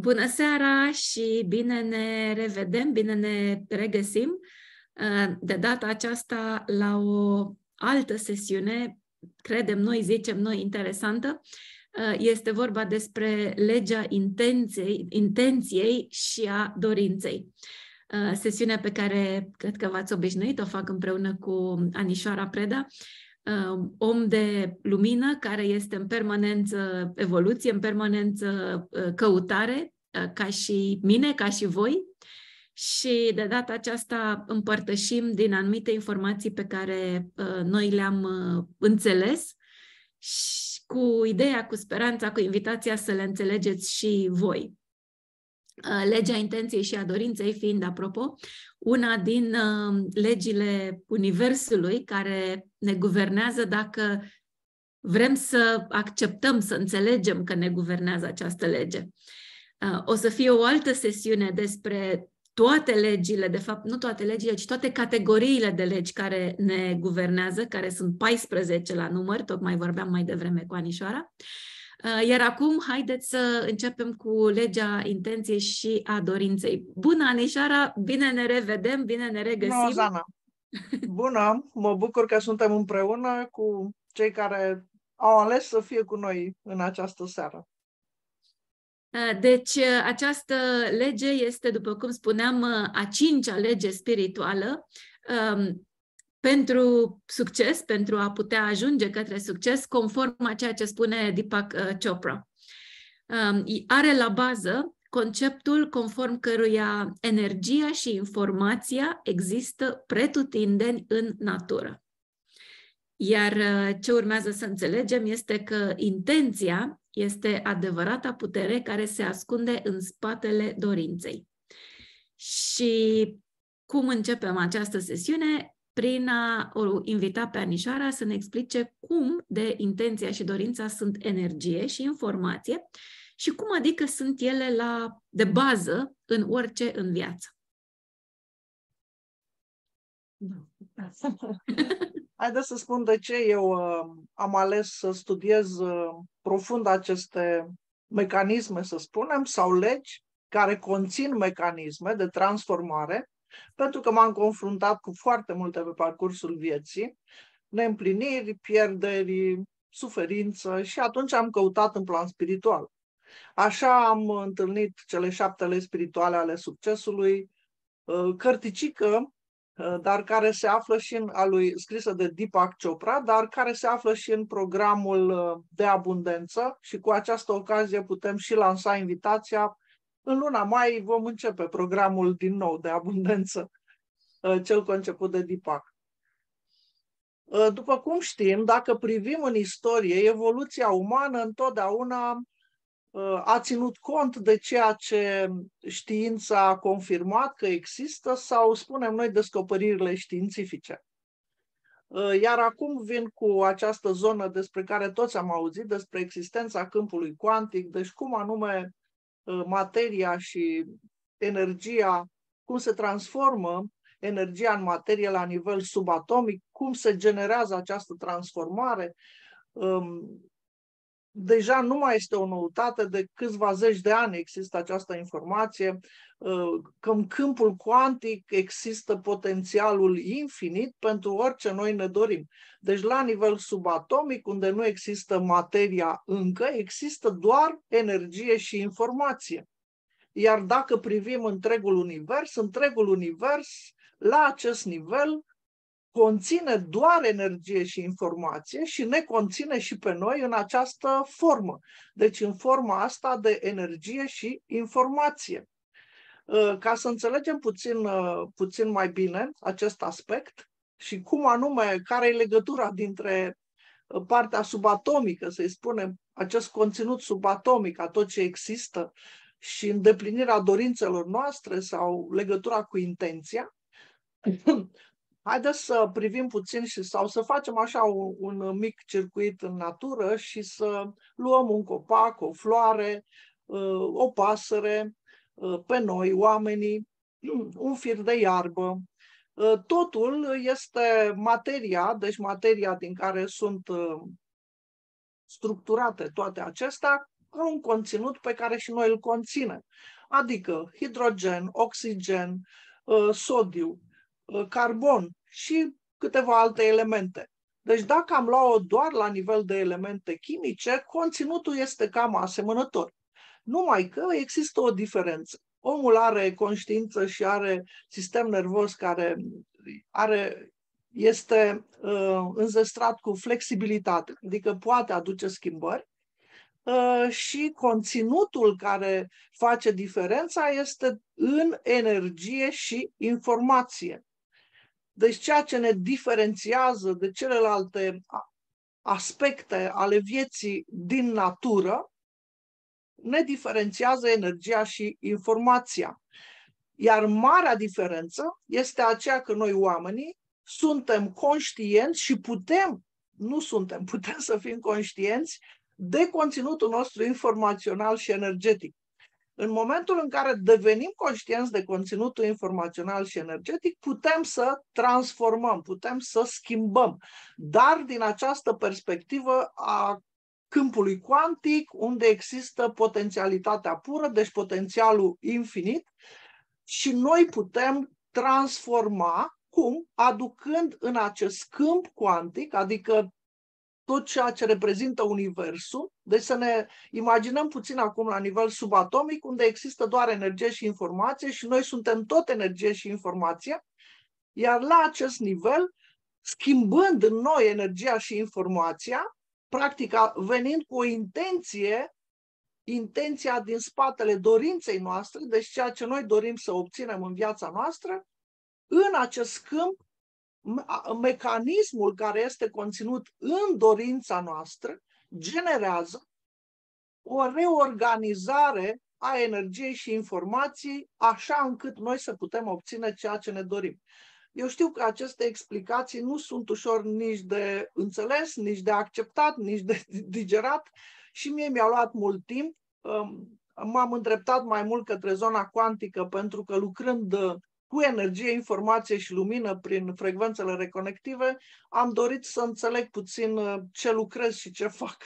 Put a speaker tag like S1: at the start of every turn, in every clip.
S1: Bună seara și bine ne revedem, bine ne regăsim uh, de data aceasta la o altă sesiune, credem noi, zicem noi, interesantă. Uh, este vorba despre legea intenției, intenției și a dorinței. Uh, sesiunea pe care cred că v-ați obișnuit, o fac împreună cu Anișoara Preda Um, om de lumină care este în permanență evoluție, în permanență uh, căutare, uh, ca și mine, ca și voi. Și de data aceasta împărtășim din anumite informații pe care uh, noi le-am înțeles și cu ideea, cu speranța, cu invitația să le înțelegeți și voi. Uh, legea intenției și a dorinței fiind, apropo, una din uh, legile Universului care ne guvernează dacă vrem să acceptăm, să înțelegem că ne guvernează această lege. Uh, o să fie o altă sesiune despre toate legile, de fapt, nu toate legile, ci toate categoriile de legi care ne guvernează, care sunt 14 la număr, tocmai vorbeam mai devreme cu Anișoara. Uh, Uh, iar acum, haideți să începem cu legea intenției și a dorinței. Bună, Anișara! Bine ne revedem, bine ne regăsim! Bună, Zana!
S2: Bună! Mă bucur că suntem împreună cu cei care au ales să fie cu noi în această seară.
S1: Uh, deci, uh, această lege este, după cum spuneam, a cincea lege spirituală um, pentru succes, pentru a putea ajunge către succes, conform a ceea ce spune Deepak uh, Chopra. Um, are la bază conceptul conform căruia energia și informația există pretutindeni în natură. Iar uh, ce urmează să înțelegem este că intenția este adevărata putere care se ascunde în spatele dorinței. Și cum începem această sesiune? prin a o invita pe Anișoara să ne explice cum de intenția și dorința sunt energie și informație și cum adică sunt ele la, de bază în orice în viață.
S2: Da, Haideți să spun de ce eu uh, am ales să studiez uh, profund aceste mecanisme, să spunem, sau legi care conțin mecanisme de transformare pentru că m-am confruntat cu foarte multe pe parcursul vieții, neîmpliniri, pierderi, suferință și atunci am căutat în plan spiritual. Așa am întâlnit cele șaptele spirituale ale succesului, uh, cărticică, uh, dar care se află și în a lui, scrisă de Deepak Chopra, dar care se află și în programul uh, de abundență și cu această ocazie putem și lansa invitația în luna mai vom începe programul din nou de abundență, uh, cel conceput de DIPAC. Uh, după cum știm, dacă privim în istorie, evoluția umană întotdeauna uh, a ținut cont de ceea ce știința a confirmat că există sau, spunem noi, descoperirile științifice. Iar acum vin cu această zonă despre care toți am auzit, despre existența câmpului cuantic, deci cum anume Uh, materia și energia, cum se transformă energia în materie la nivel subatomic, cum se generează această transformare, um, deja nu mai este o noutate, de câțiva zeci de ani există această informație, uh, că în câmpul cuantic există potențialul infinit pentru orice noi ne dorim. Deci la nivel subatomic, unde nu există materia încă, există doar energie și informație. Iar dacă privim întregul univers, întregul univers, la acest nivel, conține doar energie și informație și ne conține și pe noi în această formă. Deci în forma asta de energie și informație. Uh, ca să înțelegem puțin, uh, puțin mai bine acest aspect și cum anume, care e legătura dintre uh, partea subatomică, să-i spunem, acest conținut subatomic a tot ce există și îndeplinirea dorințelor noastre sau legătura cu intenția, Haideți să privim puțin și sau să facem așa un, un mic circuit în natură și să luăm un copac, o floare, uh, o pasăre, uh, pe noi, oamenii, un fir de iarbă. Uh, totul este materia, deci materia din care sunt structurate toate acestea, ca un conținut pe care și noi îl conținem, adică hidrogen, oxigen, sodiu, Uh, carbon și câteva alte elemente. Deci dacă am luat-o doar la nivel de elemente chimice, conținutul este cam asemănător. Numai că există o diferență. Omul are conștiință și are sistem nervos care are, este uh, înzestrat cu flexibilitate, adică poate aduce schimbări uh, și conținutul care face diferența este în energie și informație. Deci ceea ce ne diferențiază de celelalte aspecte ale vieții din natură, ne diferențiază energia și informația. Iar marea diferență este aceea că noi oamenii suntem conștienți și putem, nu suntem, putem să fim conștienți de conținutul nostru informațional și energetic. În momentul în care devenim conștienți de conținutul informațional și energetic, putem să transformăm, putem să schimbăm. Dar din această perspectivă a câmpului cuantic, unde există potențialitatea pură, deci potențialul infinit, și noi putem transforma cum? Aducând în acest câmp cuantic, adică tot ceea ce reprezintă Universul. Deci să ne imaginăm puțin acum la nivel subatomic, unde există doar energie și informație și noi suntem tot energie și informație. Iar la acest nivel, schimbând în noi energia și informația, practic venind cu o intenție, intenția din spatele dorinței noastre, deci ceea ce noi dorim să obținem în viața noastră, în acest câmp mecanismul care este conținut în dorința noastră generează o reorganizare a energiei și informației, așa încât noi să putem obține ceea ce ne dorim. Eu știu că aceste explicații nu sunt ușor nici de înțeles, nici de acceptat, nici de digerat și mie mi-a luat mult timp. M-am îndreptat mai mult către zona cuantică pentru că lucrând cu energie, informație și lumină prin frecvențele reconective, am dorit să înțeleg puțin uh, ce lucrez și ce fac.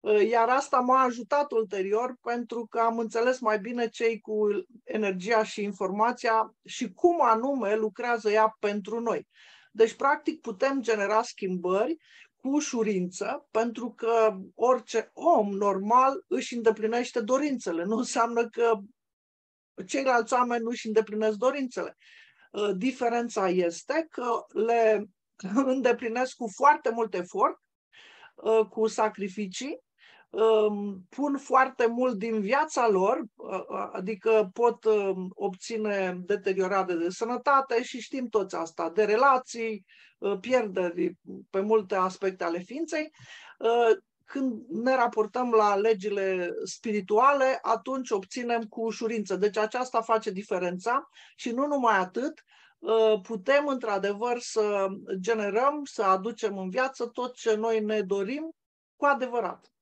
S2: Uh, iar asta m-a ajutat ulterior pentru că am înțeles mai bine cei cu energia și informația și cum anume lucrează ea pentru noi. Deci, practic, putem genera schimbări cu ușurință, pentru că orice om normal își îndeplinește dorințele. Nu înseamnă că ceilalți oameni nu își îndeplinesc dorințele. Uh, diferența este că le îndeplinesc cu foarte mult efort, uh, cu sacrificii, um, pun foarte mult din viața lor, uh, adică pot um, obține deteriorare de sănătate și știm toți asta, de relații, pierderi pe multe aspecte ale ființei, când ne raportăm la legile spirituale, atunci obținem cu ușurință. Deci aceasta face diferența și nu numai atât, uh, putem într-adevăr să generăm, să aducem în viață tot ce noi ne dorim cu adevărat.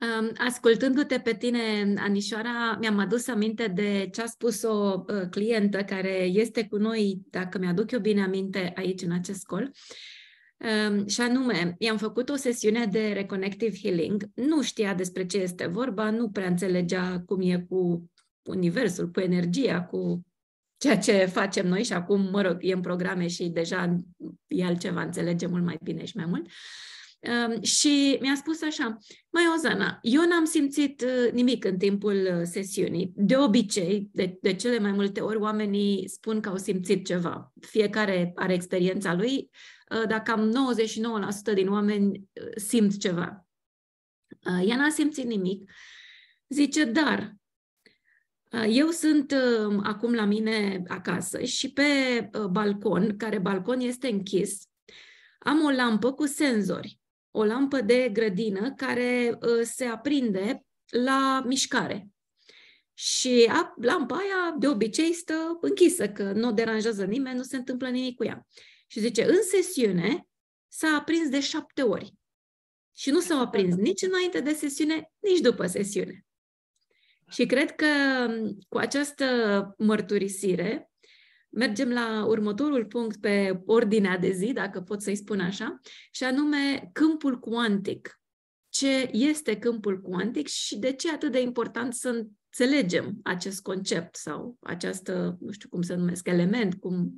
S1: Um, ascultându-te pe tine, Anișoara, mi-am adus aminte de ce a spus o uh, clientă care este cu noi, dacă mi-aduc eu bine aminte, aici în acest col și anume, i-am făcut o sesiune de Reconnective Healing, nu știa despre ce este vorba, nu prea înțelegea cum e cu universul, cu energia, cu ceea ce facem noi și acum, mă rog, e în programe și deja e altceva, înțelege mult mai bine și mai mult. Uh, și mi-a spus așa, mai Ozana, eu n-am simțit uh, nimic în timpul uh, sesiunii. De obicei, de, de cele mai multe ori, oamenii spun că au simțit ceva. Fiecare are experiența lui, dar cam 99% din oameni uh, simt ceva. Ea n-a simțit nimic. Zice, dar eu sunt acum la mine acasă și pe balcon, care balcon este închis, am o lampă cu senzori o lampă de grădină care ă, se aprinde la mișcare. Și a, lampa aia de obicei stă închisă, că nu o deranjează nimeni, nu se întâmplă nimic cu ea. Și zice, în sesiune s-a aprins de șapte ori. Și nu s-a aprins nici înainte de sesiune, nici după sesiune. Și cred că cu această mărturisire mergem la următorul punct pe ordinea de zi, dacă pot să-i spun așa, și anume câmpul cuantic. Ce este câmpul cuantic și de ce atât de important să înțelegem acest concept sau această, nu știu cum să numesc, element, cum...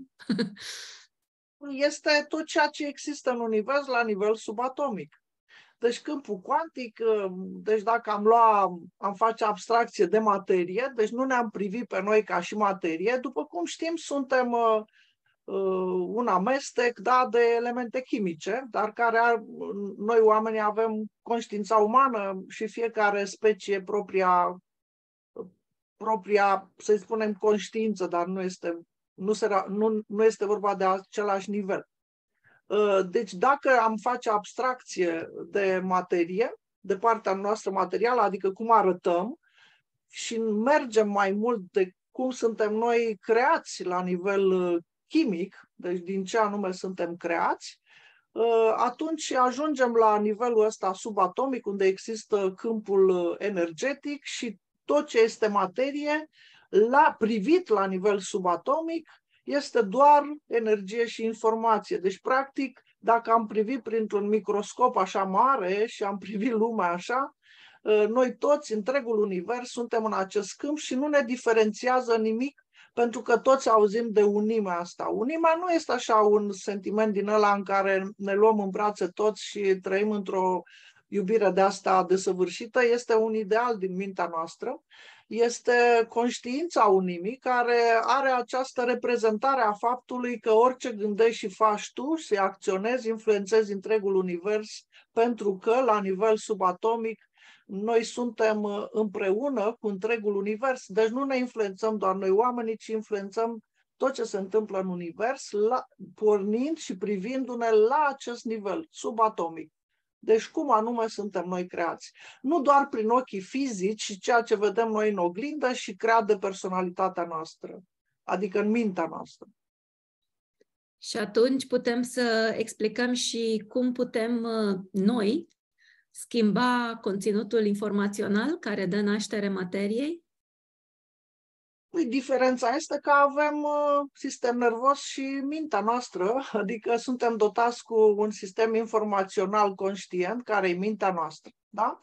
S2: este tot ceea ce există în univers la nivel subatomic. Deci câmpul cuantic, ă, deci dacă am lua, am face abstracție de materie, deci nu ne-am privit pe noi ca și materie, după cum știm, suntem uh, un amestec da, de elemente chimice, dar care ar, noi oamenii avem conștiința umană și fiecare specie propria, propria să spunem, conștiință, dar nu este, nu, se, nu, nu este vorba de același nivel. Uh, deci dacă am face abstracție de materie, de partea noastră materială, adică cum arătăm, și mergem mai mult de cum suntem noi creați la nivel uh, chimic, deci din ce anume suntem creați, uh, atunci ajungem la nivelul ăsta subatomic, unde există câmpul energetic și tot ce este materie, la privit la nivel subatomic, este doar energie și informație. Deci, practic, dacă am privit printr-un microscop așa mare și am privit lumea așa, ă, noi toți, întregul univers, suntem în acest câmp și nu ne diferențiază nimic pentru că toți auzim de unimea asta. Unimea nu este așa un sentiment din ăla în care ne luăm în brațe toți și trăim într-o iubire de asta desăvârșită, este un ideal din mintea noastră este conștiința unimii care are această reprezentare a faptului că orice gândești și faci tu se acționezi, influențezi întregul univers, pentru că la nivel subatomic noi suntem uh, împreună cu întregul univers, deci nu ne influențăm doar noi oamenii, ci influențăm tot ce se întâmplă în univers, la, pornind și privindu-ne la acest nivel subatomic. Deci cum anume suntem noi creați? Nu doar prin ochii fizici și ceea ce vedem noi în oglindă și creadă personalitatea noastră, adică în mintea noastră.
S1: Și atunci putem să explicăm și cum putem uh, noi schimba conținutul informațional care dă naștere materiei?
S2: Păi diferența este că avem uh, sistem nervos și mintea noastră, adică suntem dotați cu un sistem informațional conștient, care e mintea noastră, da?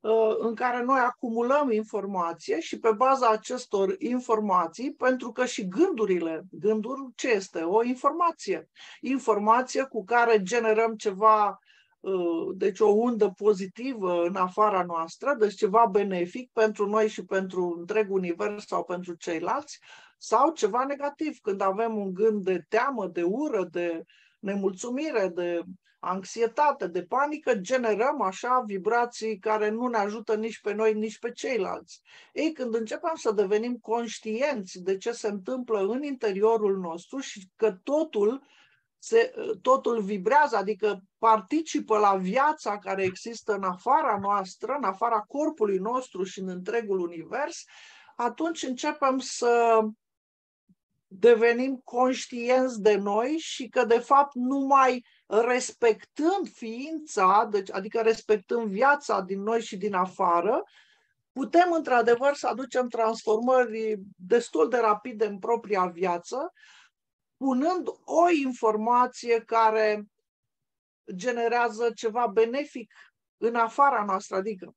S2: Uh, în care noi acumulăm informație și pe baza acestor informații, pentru că și gândurile, gândul ce este? O informație. Informație cu care generăm ceva Uh, deci o undă pozitivă în afara noastră, deci ceva benefic pentru noi și pentru întreg univers sau pentru ceilalți, sau ceva negativ, când avem un gând de teamă, de ură, de nemulțumire, de anxietate, de panică, generăm așa vibrații care nu ne ajută nici pe noi, nici pe ceilalți. Ei, când începem să devenim conștienți de ce se întâmplă în interiorul nostru și că totul se, ă, totul vibrează, adică participă la viața care există în afara noastră, în afara corpului nostru și în întregul univers, atunci începem să devenim conștienți de noi și că, de fapt, numai respectând ființa, deci, adică respectând viața din noi și din afară, putem, într-adevăr, să aducem transformări destul de rapide în propria viață, punând o informație care generează ceva benefic în afara noastră. Adică,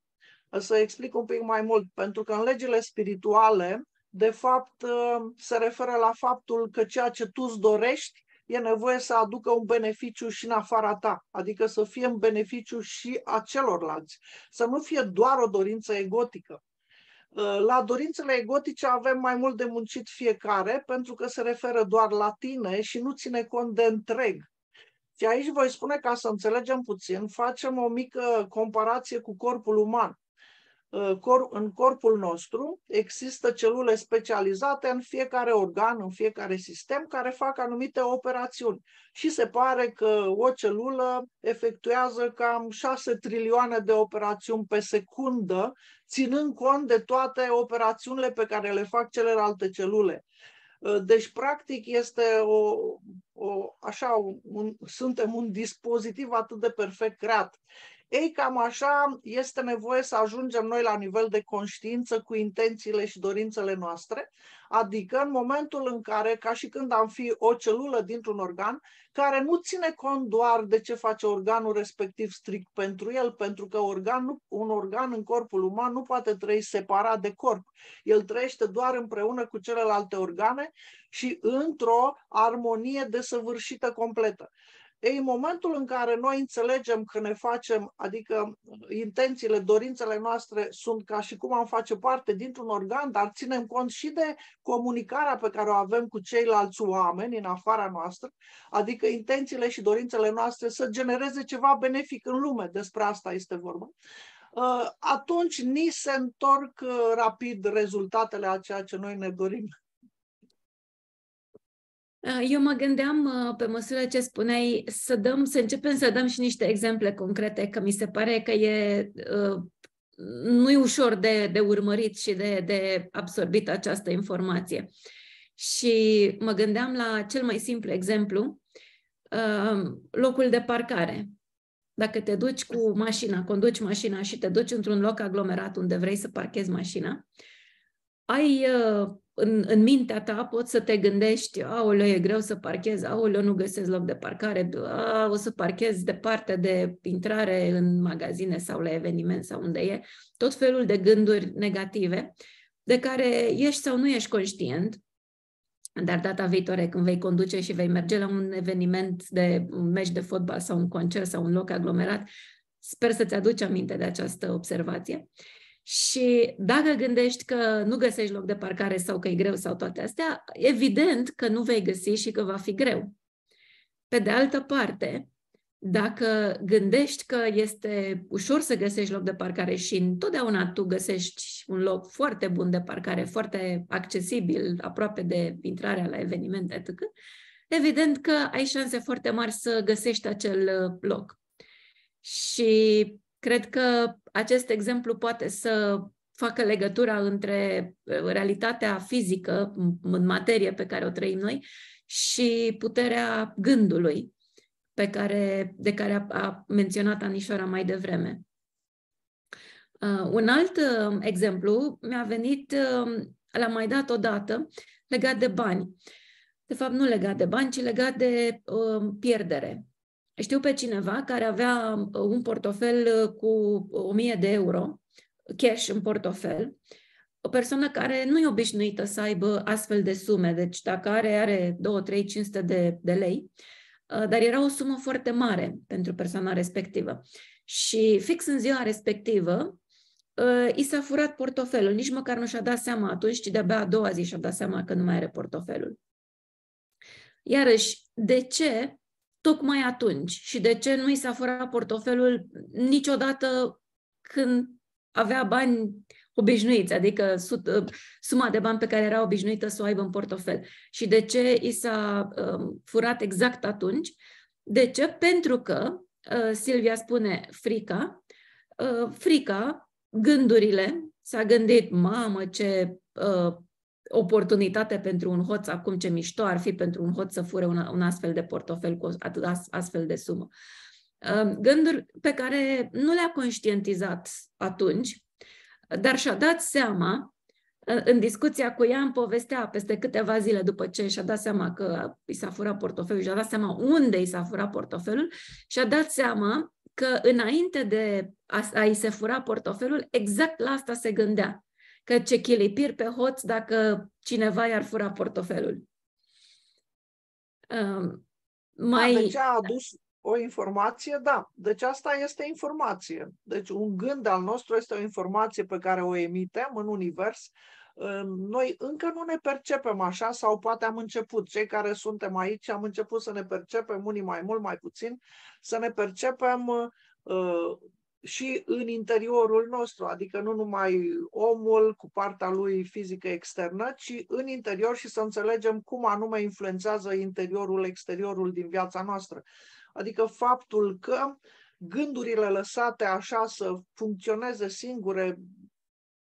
S2: să explic un pic mai mult, pentru că în legile spirituale, de fapt, uh, se referă la faptul că ceea ce tu îți dorești e nevoie să aducă un beneficiu și în afara ta, adică să fie în beneficiu și a celorlalți, să nu fie doar o dorință egotică. Eh, la dorințele egotice avem mai mult de muncit fiecare, pentru că se referă doar la tine și nu ține cont de întreg. Și aici voi spune, ca să înțelegem puțin, facem o mică comparație cu corpul uman. Uh, în corpul nostru există celule specializate în fiecare organ, în fiecare sistem, care fac anumite operațiuni. Și se pare că o celulă efectuează cam 6 trilioane de operațiuni pe secundă, ținând cont de toate operațiunile pe care le fac celelalte celule. Uh, deci, practic, este o, o așa, un, suntem un dispozitiv atât de perfect creat. Ei, cam așa este nevoie să ajungem noi la nivel de conștiință cu intențiile și dorințele noastre, adică în momentul în care, ca și când am fi o celulă dintr-un organ, care nu ține cont doar de ce face organul respectiv strict pentru el, pentru că organ, un organ în corpul uman nu poate trăi separat de corp. El trăiește doar împreună cu celelalte organe și într-o armonie desăvârșită completă. Ei, în momentul în care noi înțelegem că ne facem, adică intențiile, dorințele noastre sunt ca și cum am face parte dintr-un organ, dar ținem cont și de comunicarea pe care o avem cu ceilalți oameni în afara noastră, adică intențiile și dorințele noastre să genereze ceva benefic în lume, despre asta este vorba uh, atunci ni se întorc uh, rapid rezultatele a ceea ce noi ne dorim.
S1: Eh, eu mă gândeam, eh, pe măsură ce spuneai, să, dăm, să începem să dăm și niște exemple concrete, că mi se pare că e eh, nu e ușor de, de urmărit și de, de absorbit această informație. Și mă gândeam la cel mai simplu exemplu, locul de parcare. Dacă te duci cu mașina, conduci mașina și te duci într-un loc aglomerat unde vrei să parchezi mașina, ai în, în mintea ta poți să te gândești, aoleu, e greu să parchez, aoleu, nu găsesc loc de parcare, a, o să parchez departe de intrare în magazine sau la eveniment sau unde e, tot felul de gânduri negative de care ești sau nu ești conștient, dar data viitoare când vei conduce și vei merge la un eveniment de un meci de fotbal sau un concert sau un loc aglomerat, sper să-ți aduci aminte de această observație. Uh, și dacă gândești că nu găsești loc de parcare sau că e greu sau toate astea, evident că nu vei găsi și că va fi greu. Pe de altă parte, dacă gândești că este ușor să găsești loc de parcare și întotdeauna tu găsești un loc foarte bun de parcare, foarte accesibil, aproape de intrarea la evenimente, etc., evident că ai șanse foarte mari să găsești acel uh, loc. Și Cred că acest exemplu poate să facă legătura între uh, realitatea fizică, în materie pe care o trăim noi, și puterea gândului pe care, de care a, a menționat Anișoara mai devreme. Uh, un alt uh, exemplu mi-a venit, uh, l-am mai dat odată, legat de bani. De fapt, nu legat de bani, ci legat de uh, pierdere. Știu pe cineva care avea uh, un portofel uh, cu 1000 de euro, cash în portofel, o persoană care nu e obișnuită să aibă astfel de sume, deci dacă are, are 2, 3, 500 de, de lei, uh, dar era o sumă foarte mare pentru persoana respectivă. Și fix în ziua respectivă, i s-a furat portofelul, nici măcar nu și-a dat seama atunci, ci de-abia a doua zi și-a dat seama că nu mai are portofelul. Iarăși, de ce tocmai atunci și de ce nu i s-a furat portofelul niciodată când avea bani obișnuiți, adică ă, suma de bani pe care era obișnuită să o aibă în portofel. Și de ce i s-a um, furat exact atunci? De ce? Pentru că, uh, Silvia spune, frica, uh, frica, gândurile, s-a gândit, mamă, ce uh, oportunitate pentru un hoț, acum ce mișto ar fi pentru un hoț să fure un, un astfel de portofel cu atât astfel de sumă. Gânduri pe care nu le-a conștientizat atunci, dar și-a dat seama, în discuția cu ea îmi povestea peste câteva zile după ce și-a dat seama că i s-a furat portofelul, și-a dat seama unde i s-a furat portofelul, și-a dat seama că înainte de a, a i se fura portofelul, exact la asta se gândea că ce chilipir pe hoț dacă cineva i-ar fura portofelul.
S2: Um, da, mai... Da, deci a adus o informație, da. Deci asta este informație. Deci un gând al nostru este o informație pe care o emitem în univers. Um, noi încă nu ne percepem așa sau poate am început, cei care suntem aici, am început să ne percepem, unii mai mult, mai puțin, să ne percepem uh, și în interiorul nostru, adică nu numai omul cu partea lui fizică externă, ci în interior și să înțelegem cum anume influențează interiorul, exteriorul din viața noastră. Adică faptul că gândurile lăsate așa să funcționeze singure,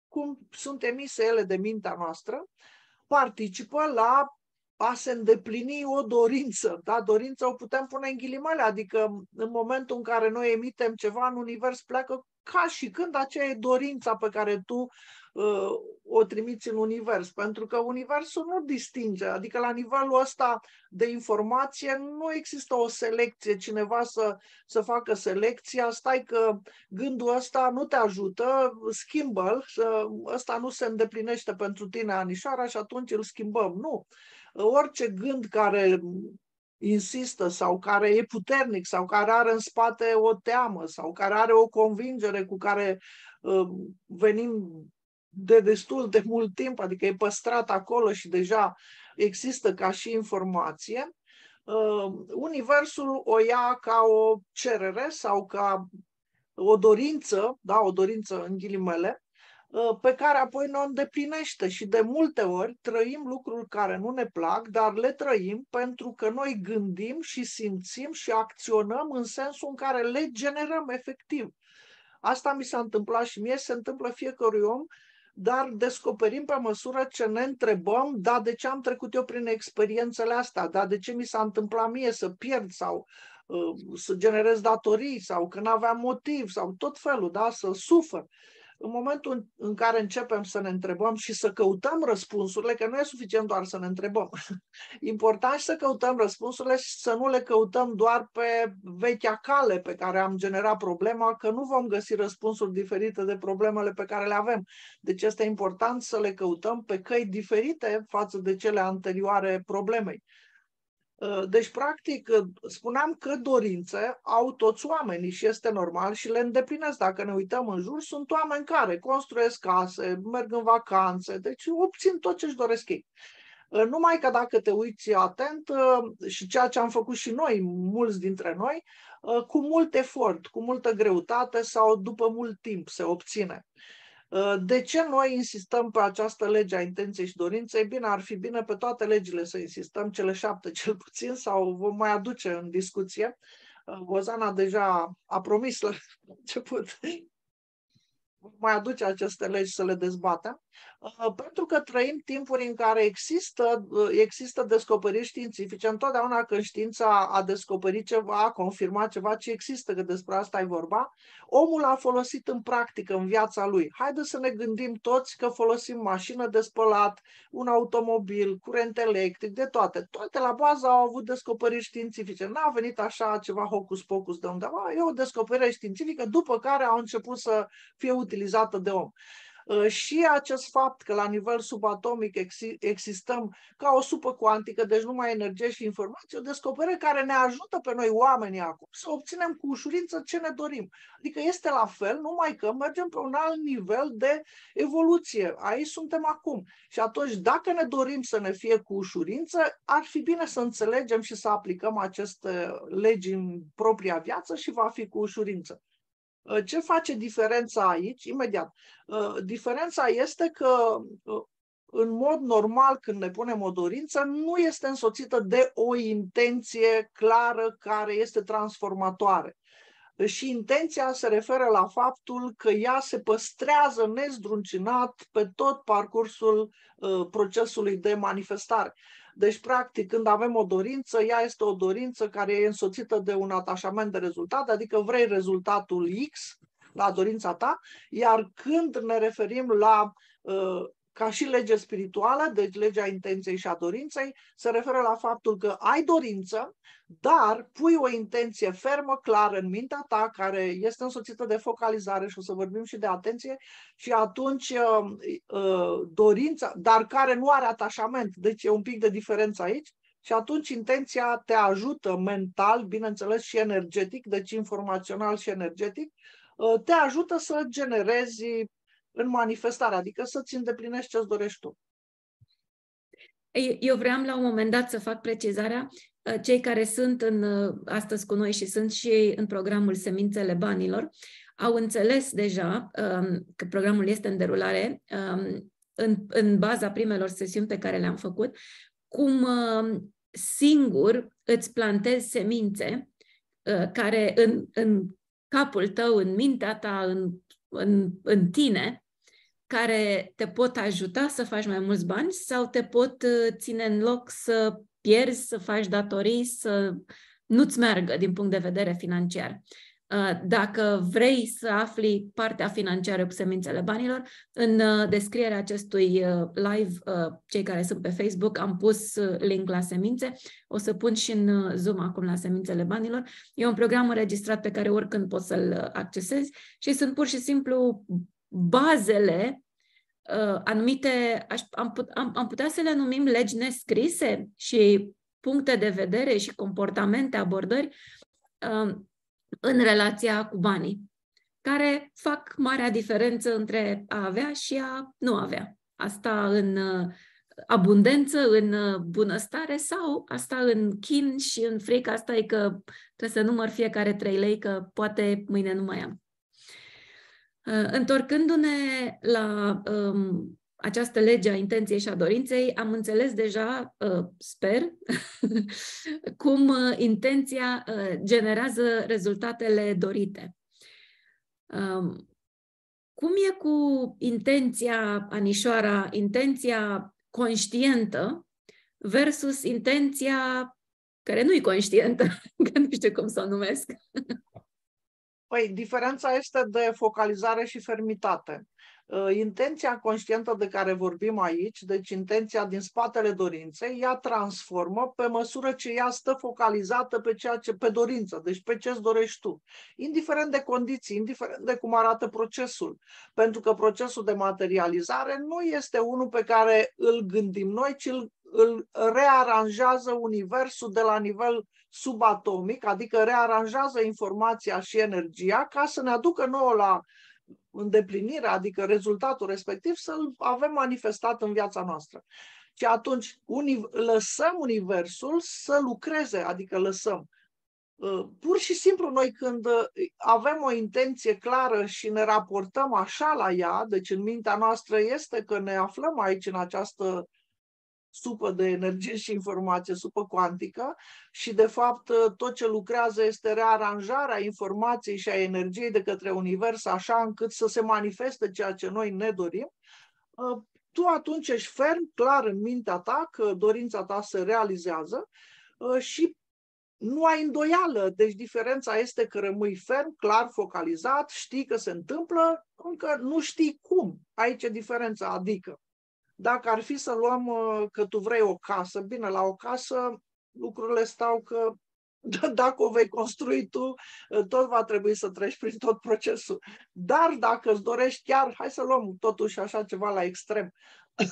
S2: cum sunt emise ele de mintea noastră, participă la a se îndeplini o dorință. Da? Dorință o putem pune în ghilimele, adică în momentul în care noi emitem ceva în univers, pleacă ca și când aceea e dorința pe care tu uh, o trimiți în univers, pentru că universul nu distinge, adică la nivelul ăsta de informație nu există o selecție, cineva să, să facă selecția, stai că gândul ăsta nu te ajută, schimbă-l, ăsta nu se îndeplinește pentru tine anișoara și atunci îl schimbăm, nu. Uh, orice gând care insistă sau care e puternic sau care are în spate o teamă sau care are o convingere cu care uh, venim de destul de mult timp, adică e păstrat acolo și deja există ca și informație, uh, Universul o ia ca o cerere sau ca o dorință, da, o dorință în ghilimele, Ă, pe care apoi nu o îndeplinește și de multe ori trăim lucruri care nu ne plac, dar le trăim pentru că noi gândim și simțim și acționăm în sensul în care le generăm efectiv. Asta mi s-a întâmplat și mie, se întâmplă fiecărui om, dar descoperim pe măsură ce ne întrebăm, da, de ce am trecut eu prin experiențele astea, da, de ce mi s-a întâmplat mie să pierd sau uh, să generez datorii sau că n-aveam motiv sau tot felul, da, să sufăr. Uh, în momentul în care începem să ne întrebăm și să căutăm răspunsurile, că nu e suficient doar să ne întrebăm, important și să căutăm răspunsurile și să nu le căutăm doar pe vechea cale pe care am generat problema, că nu vom găsi răspunsuri diferite de problemele pe care le avem. Deci este important să le căutăm pe căi diferite față de cele anterioare problemei. Ă, deci, practic, ă, spuneam că dorințe au toți oamenii și este normal și le îndeplinesc. Dacă ne uităm în jur, sunt oameni care construiesc case, merg în vacanțe, deci obțin tot ce își doresc ei. Ă, numai că dacă te uiți atent și ceea ce am făcut și noi, mulți dintre noi, cu mult efort, cu multă greutate sau după mult timp se obține. Ă, de ce noi insistăm pe această lege a intenției și dorinței? Bine, ar fi bine pe toate legile să insistăm, cele șapte cel puțin, sau vom mai aduce în discuție. Ă, Bozana deja a promis la început. Vom mai aduce aceste legi să le dezbatem. Uh, pentru că trăim timpuri în care există, uh, există descoperiri științifice. Întotdeauna când știința a descoperit ceva, a confirmat ceva ce există, că despre asta e vorba, omul a folosit în practică, în viața lui. Haideți să ne gândim toți că folosim mașină de spălat, un automobil, curent electric, de toate. Toate la bază au avut descoperiri științifice. N-a venit așa ceva hocus-pocus de undeva. E o descoperire științifică după care au început să fie utilizată de om. Uh, și acest fapt că la nivel subatomic existăm ca o supă cuantică, deci numai energie și informație, o descoperire care ne ajută pe noi oamenii acum să obținem cu ușurință ce ne dorim. Adică este la fel, numai că mergem pe un alt nivel de evoluție. Aici suntem acum. Și atunci, dacă ne dorim să ne fie cu ușurință, ar fi bine să înțelegem și să aplicăm aceste legi în propria viață și va fi cu ușurință. Ă, ce face diferența aici? Imediat. Ă, diferența este că ă, în mod normal, când ne punem o dorință, nu este însoțită de o intenție clară care este transformatoare. Și intenția se referă la faptul că ea se păstrează nezdruncinat pe tot parcursul uh, procesului de manifestare. Deci, practic, când avem o dorință, ea este o dorință care e însoțită de un atașament de rezultat, adică vrei rezultatul X la dorința ta, iar când ne referim la uh, ca și lege spirituală, deci legea intenției și a dorinței, se referă la faptul că ai dorință, dar pui o intenție fermă, clară în mintea ta, care este însoțită de focalizare și o să vorbim și de atenție, și atunci uh, uh, dorința, dar care nu are atașament, deci e un pic de diferență aici, și atunci intenția te ajută mental, bineînțeles și energetic, deci informațional și energetic, uh, te ajută să generezi în manifestare, adică să-ți îndeplinești ce-ți dorești tu. Eu vreau la un
S1: moment dat să fac precizarea. Uh, cei care sunt în, uh, astăzi cu noi și sunt și ei în programul Semințele Banilor au înțeles deja um, că programul este în derulare um, în, în baza primelor sesiuni pe care le-am făcut, cum um, singur îți plantezi semințe uh, care în, în capul tău, în mintea ta, în, în, în tine, care te pot ajuta să faci mai mulți bani sau te pot uh, ține în loc să pierzi, să faci datorii, să nu-ți meargă din punct de vedere financiar. Uh, dacă vrei să afli partea financiară cu semințele banilor, în uh, descrierea acestui live, cei care sunt pe Facebook, am pus link la semințe. O să pun și în Zoom acum la semințele banilor. E un program înregistrat pe care oricând poți să-l accesezi și sunt pur și simplu bazele, uh, anumite, am, put, am, am putea să le numim legi nescrise și puncte de vedere și comportamente, abordări uh, în relația cu banii, care fac marea diferență între a avea și a nu avea. Asta în uh, abundență, în bunăstare sau asta în chin și în frică, asta e că trebuie să număr fiecare trei lei, că poate mâine nu mai am. Uh, întorcându-ne la um, această lege a intenției și a dorinței, am înțeles deja, uh, sper, cum uh, intenția uh, generează rezultatele dorite. Um, cum e cu intenția, anișoara, intenția conștientă versus intenția care nu e conștientă, că nu știu cum să o numesc.
S2: Păi, diferența este de focalizare și fermitate. Uh, intenția conștientă de care vorbim aici, deci intenția din spatele dorinței, ea transformă pe măsură ce ea stă focalizată pe ceea ce pe dorință, deci pe ce îți dorești tu, indiferent de condiții, indiferent de cum arată procesul, pentru că procesul de materializare nu este unul pe care îl gândim noi, ci îl îl rearanjează universul de la nivel subatomic, adică rearanjează informația și energia ca să ne aducă nouă la îndeplinire, adică rezultatul respectiv, să-l avem manifestat în viața noastră. Și atunci uni- lăsăm universul să lucreze, adică lăsăm. Uh, pur și simplu noi când uh, avem o intenție clară și ne raportăm așa la ea, deci în mintea noastră este că ne aflăm aici în această supă de energie și informație, supă cuantică și de fapt tot ce lucrează este rearanjarea informației și a energiei de către univers așa încât să se manifeste ceea ce noi ne dorim, tu atunci ești ferm, clar în mintea ta că dorința ta se realizează și nu ai îndoială. Deci diferența este că rămâi ferm, clar, focalizat, știi că se întâmplă, încă nu știi cum. Aici e diferența, adică dacă ar fi să luăm uh, că tu vrei o casă, bine, la o casă lucrurile stau că dacă o vei construi tu, uh, tot va trebui să treci prin tot procesul. Dar dacă îți dorești chiar, hai să luăm totuși așa ceva la extrem,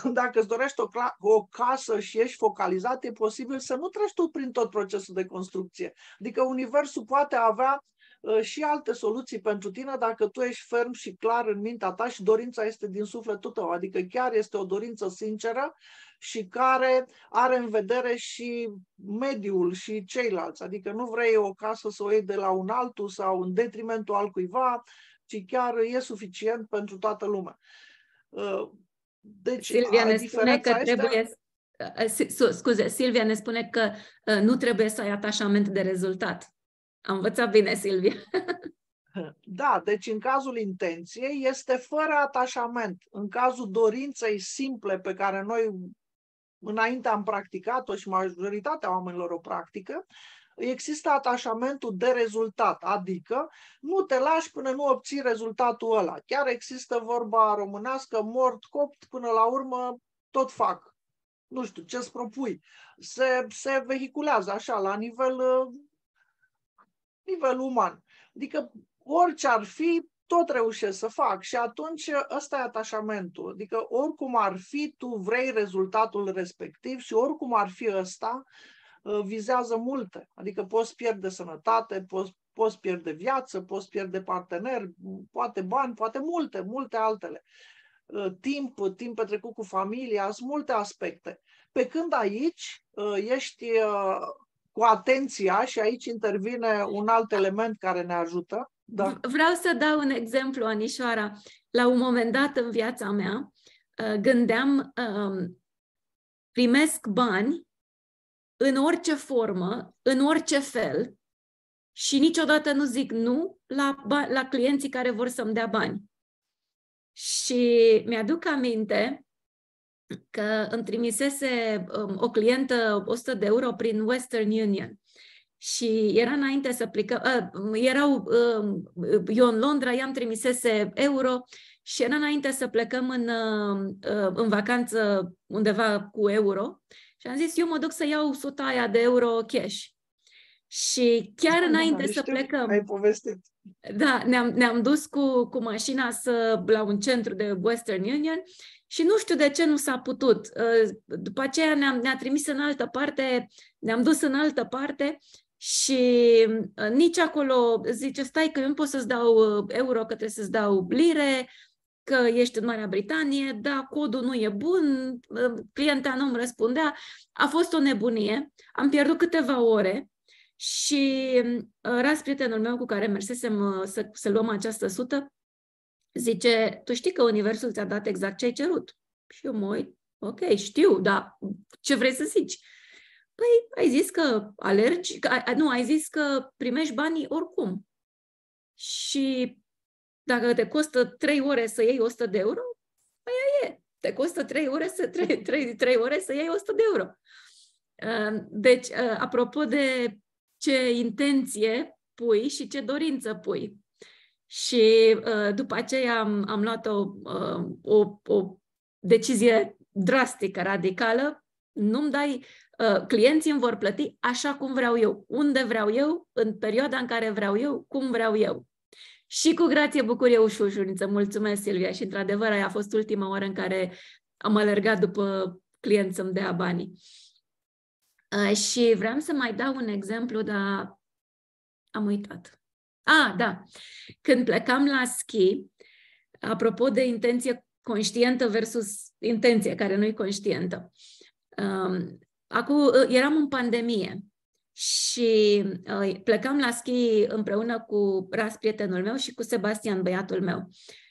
S2: dacă îți dorești o, o casă și ești focalizat, e posibil să nu treci tu prin tot procesul de construcție. Adică universul poate avea Ă, și alte soluții pentru tine dacă tu ești ferm și clar în mintea ta și dorința este din sufletul tău, adică chiar este o dorință sinceră și care are în vedere și mediul și ceilalți, adică nu vrei o casă să o iei de la un altul sau în detrimentul al cuiva, ci chiar e suficient pentru toată lumea. Ă, deci, Silvia ne spune că este... trebuie
S1: scuze, Silvia ne spune că ă, nu trebuie să ai atașament de rezultat. Am învățat bine, Silvia.
S2: Da, deci în cazul intenției este fără atașament. În cazul dorinței simple pe care noi înainte am practicat-o și majoritatea oamenilor o practică, există atașamentul de rezultat, adică nu te lași până nu obții rezultatul ăla. Chiar există vorba românească, mort copt, până la urmă tot fac. Nu știu, ce-ți propui? Se, se vehiculează așa, la nivel nivel uman. Adică orice ar fi, tot reușesc să fac. Și atunci ăsta e atașamentul. Adică oricum ar fi, tu vrei rezultatul respectiv și oricum ar fi ăsta, uh, vizează multe. Adică poți pierde sănătate, poți, poți pierde viață, poți pierde partener, poate bani, poate multe, multe altele. Uh, timp, timp petrecut cu familia, sunt multe aspecte. Pe când aici uh, ești cu atenția și aici intervine un alt element care ne ajută. Da.
S1: Vreau să dau un exemplu, Anișoara. La un moment dat în viața mea uh, gândeam, um, primesc bani în orice formă, în orice fel și niciodată nu zic nu la, la clienții care vor să-mi dea bani. Și mi-aduc aminte că îmi trimisese um, o clientă 100 de euro prin Western Union. Și era înainte să plecăm, uh, ă, erau, uh, eu în Londra, i-am trimisese euro și era înainte să plecăm în, um, uh, în vacanță undeva cu euro. Și am zis, eu mă duc să iau 100 aia de euro cash. Și chiar da, înainte da, să știu, plecăm... Ai povestit. Da, ne-am, ne-am dus cu, cu mașina să, la un centru de Western Union și nu știu de ce nu s-a putut. Ă, după aceea ne a ne-a trimis în altă parte, ne-am dus în altă parte și ă, nici acolo zice, stai că eu nu pot să-ți dau ă, euro, că trebuie să-ți dau lire, că ești în Marea Britanie, da, codul nu e bun, clienta nu îmi răspundea. A fost o nebunie, am pierdut câteva ore și Ras, prietenul meu cu care mersesem să, să luăm această sută, zice, tu știi că Universul ți-a dat exact ce ai cerut. Și eu mă uit, ok, știu, dar ce vrei să zici? Păi, ai zis că alergi, că, nu, ai zis că primești banii oricum. Și dacă te costă 3 ore să iei 100 de euro, păi aia e. Te costă 3 ore să, 3, 3, 3 ore să iei 100 de euro. Uh, deci, uh, apropo de ce intenție pui și ce dorință pui. Și uh, după aceea am, am luat o, uh, o, o decizie drastică, radicală. Nu-mi dai, uh, clienții îmi vor plăti așa cum vreau eu, unde vreau eu, în perioada în care vreau eu, cum vreau eu. Și cu grație, bucurie, ușurință, Mulțumesc, Silvia. Și, într-adevăr, aia a fost ultima oară în care am alergat după client să-mi dea banii. Uh, și vreau să mai dau un exemplu, dar am uitat. A, ah, da. Când plecam la schi, apropo de intenție conștientă versus intenție care nu e conștientă. Um, acum uh, eram în pandemie și uh, plecam la schi împreună cu Ras, prietenul meu, și cu Sebastian, băiatul meu.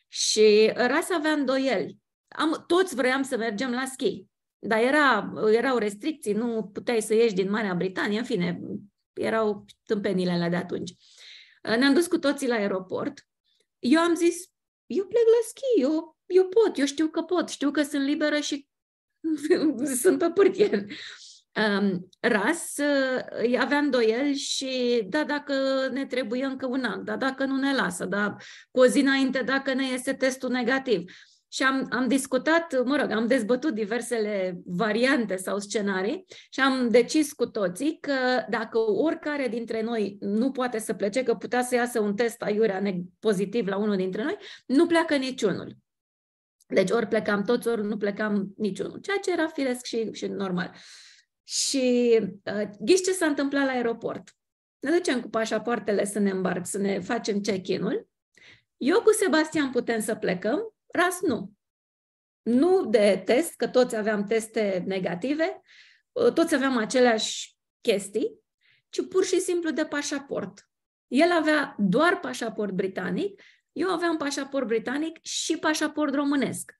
S1: Și Ras avea îndoieli. Am, toți vroiam să mergem la schi, dar era, erau restricții, nu puteai să ieși din Marea Britanie, în fine, erau tâmpenile alea de atunci. Ne-am dus cu toții la aeroport. Eu am zis, eu plec la schi, eu, eu pot, eu știu că pot, știu că sunt liberă și sunt pe pârtie. Um, ras uh, avea îndoieli și da, dacă ne trebuie încă un an, da, dacă nu ne lasă, da, cu o zi înainte, dacă ne iese testul negativ și am, am discutat, mă rog, am dezbătut diversele variante sau scenarii și am decis cu toții că dacă oricare dintre noi nu poate să plece, că putea să iasă un test aiurea pozitiv la unul dintre noi, nu pleacă niciunul. Deci ori plecam toți, ori nu plecam niciunul, ceea ce era firesc și, și normal. Și uh, ghiți ce s-a întâmplat la aeroport. Ne ducem cu pașapoartele să ne îmbarc, să ne facem check-in-ul. Eu cu Sebastian putem să plecăm, RAS nu. Nu de test, că toți aveam teste negative, uh, toți aveam aceleași chestii, ci pur și simplu de pașaport. El avea doar pașaport britanic, eu aveam pașaport britanic și pașaport românesc.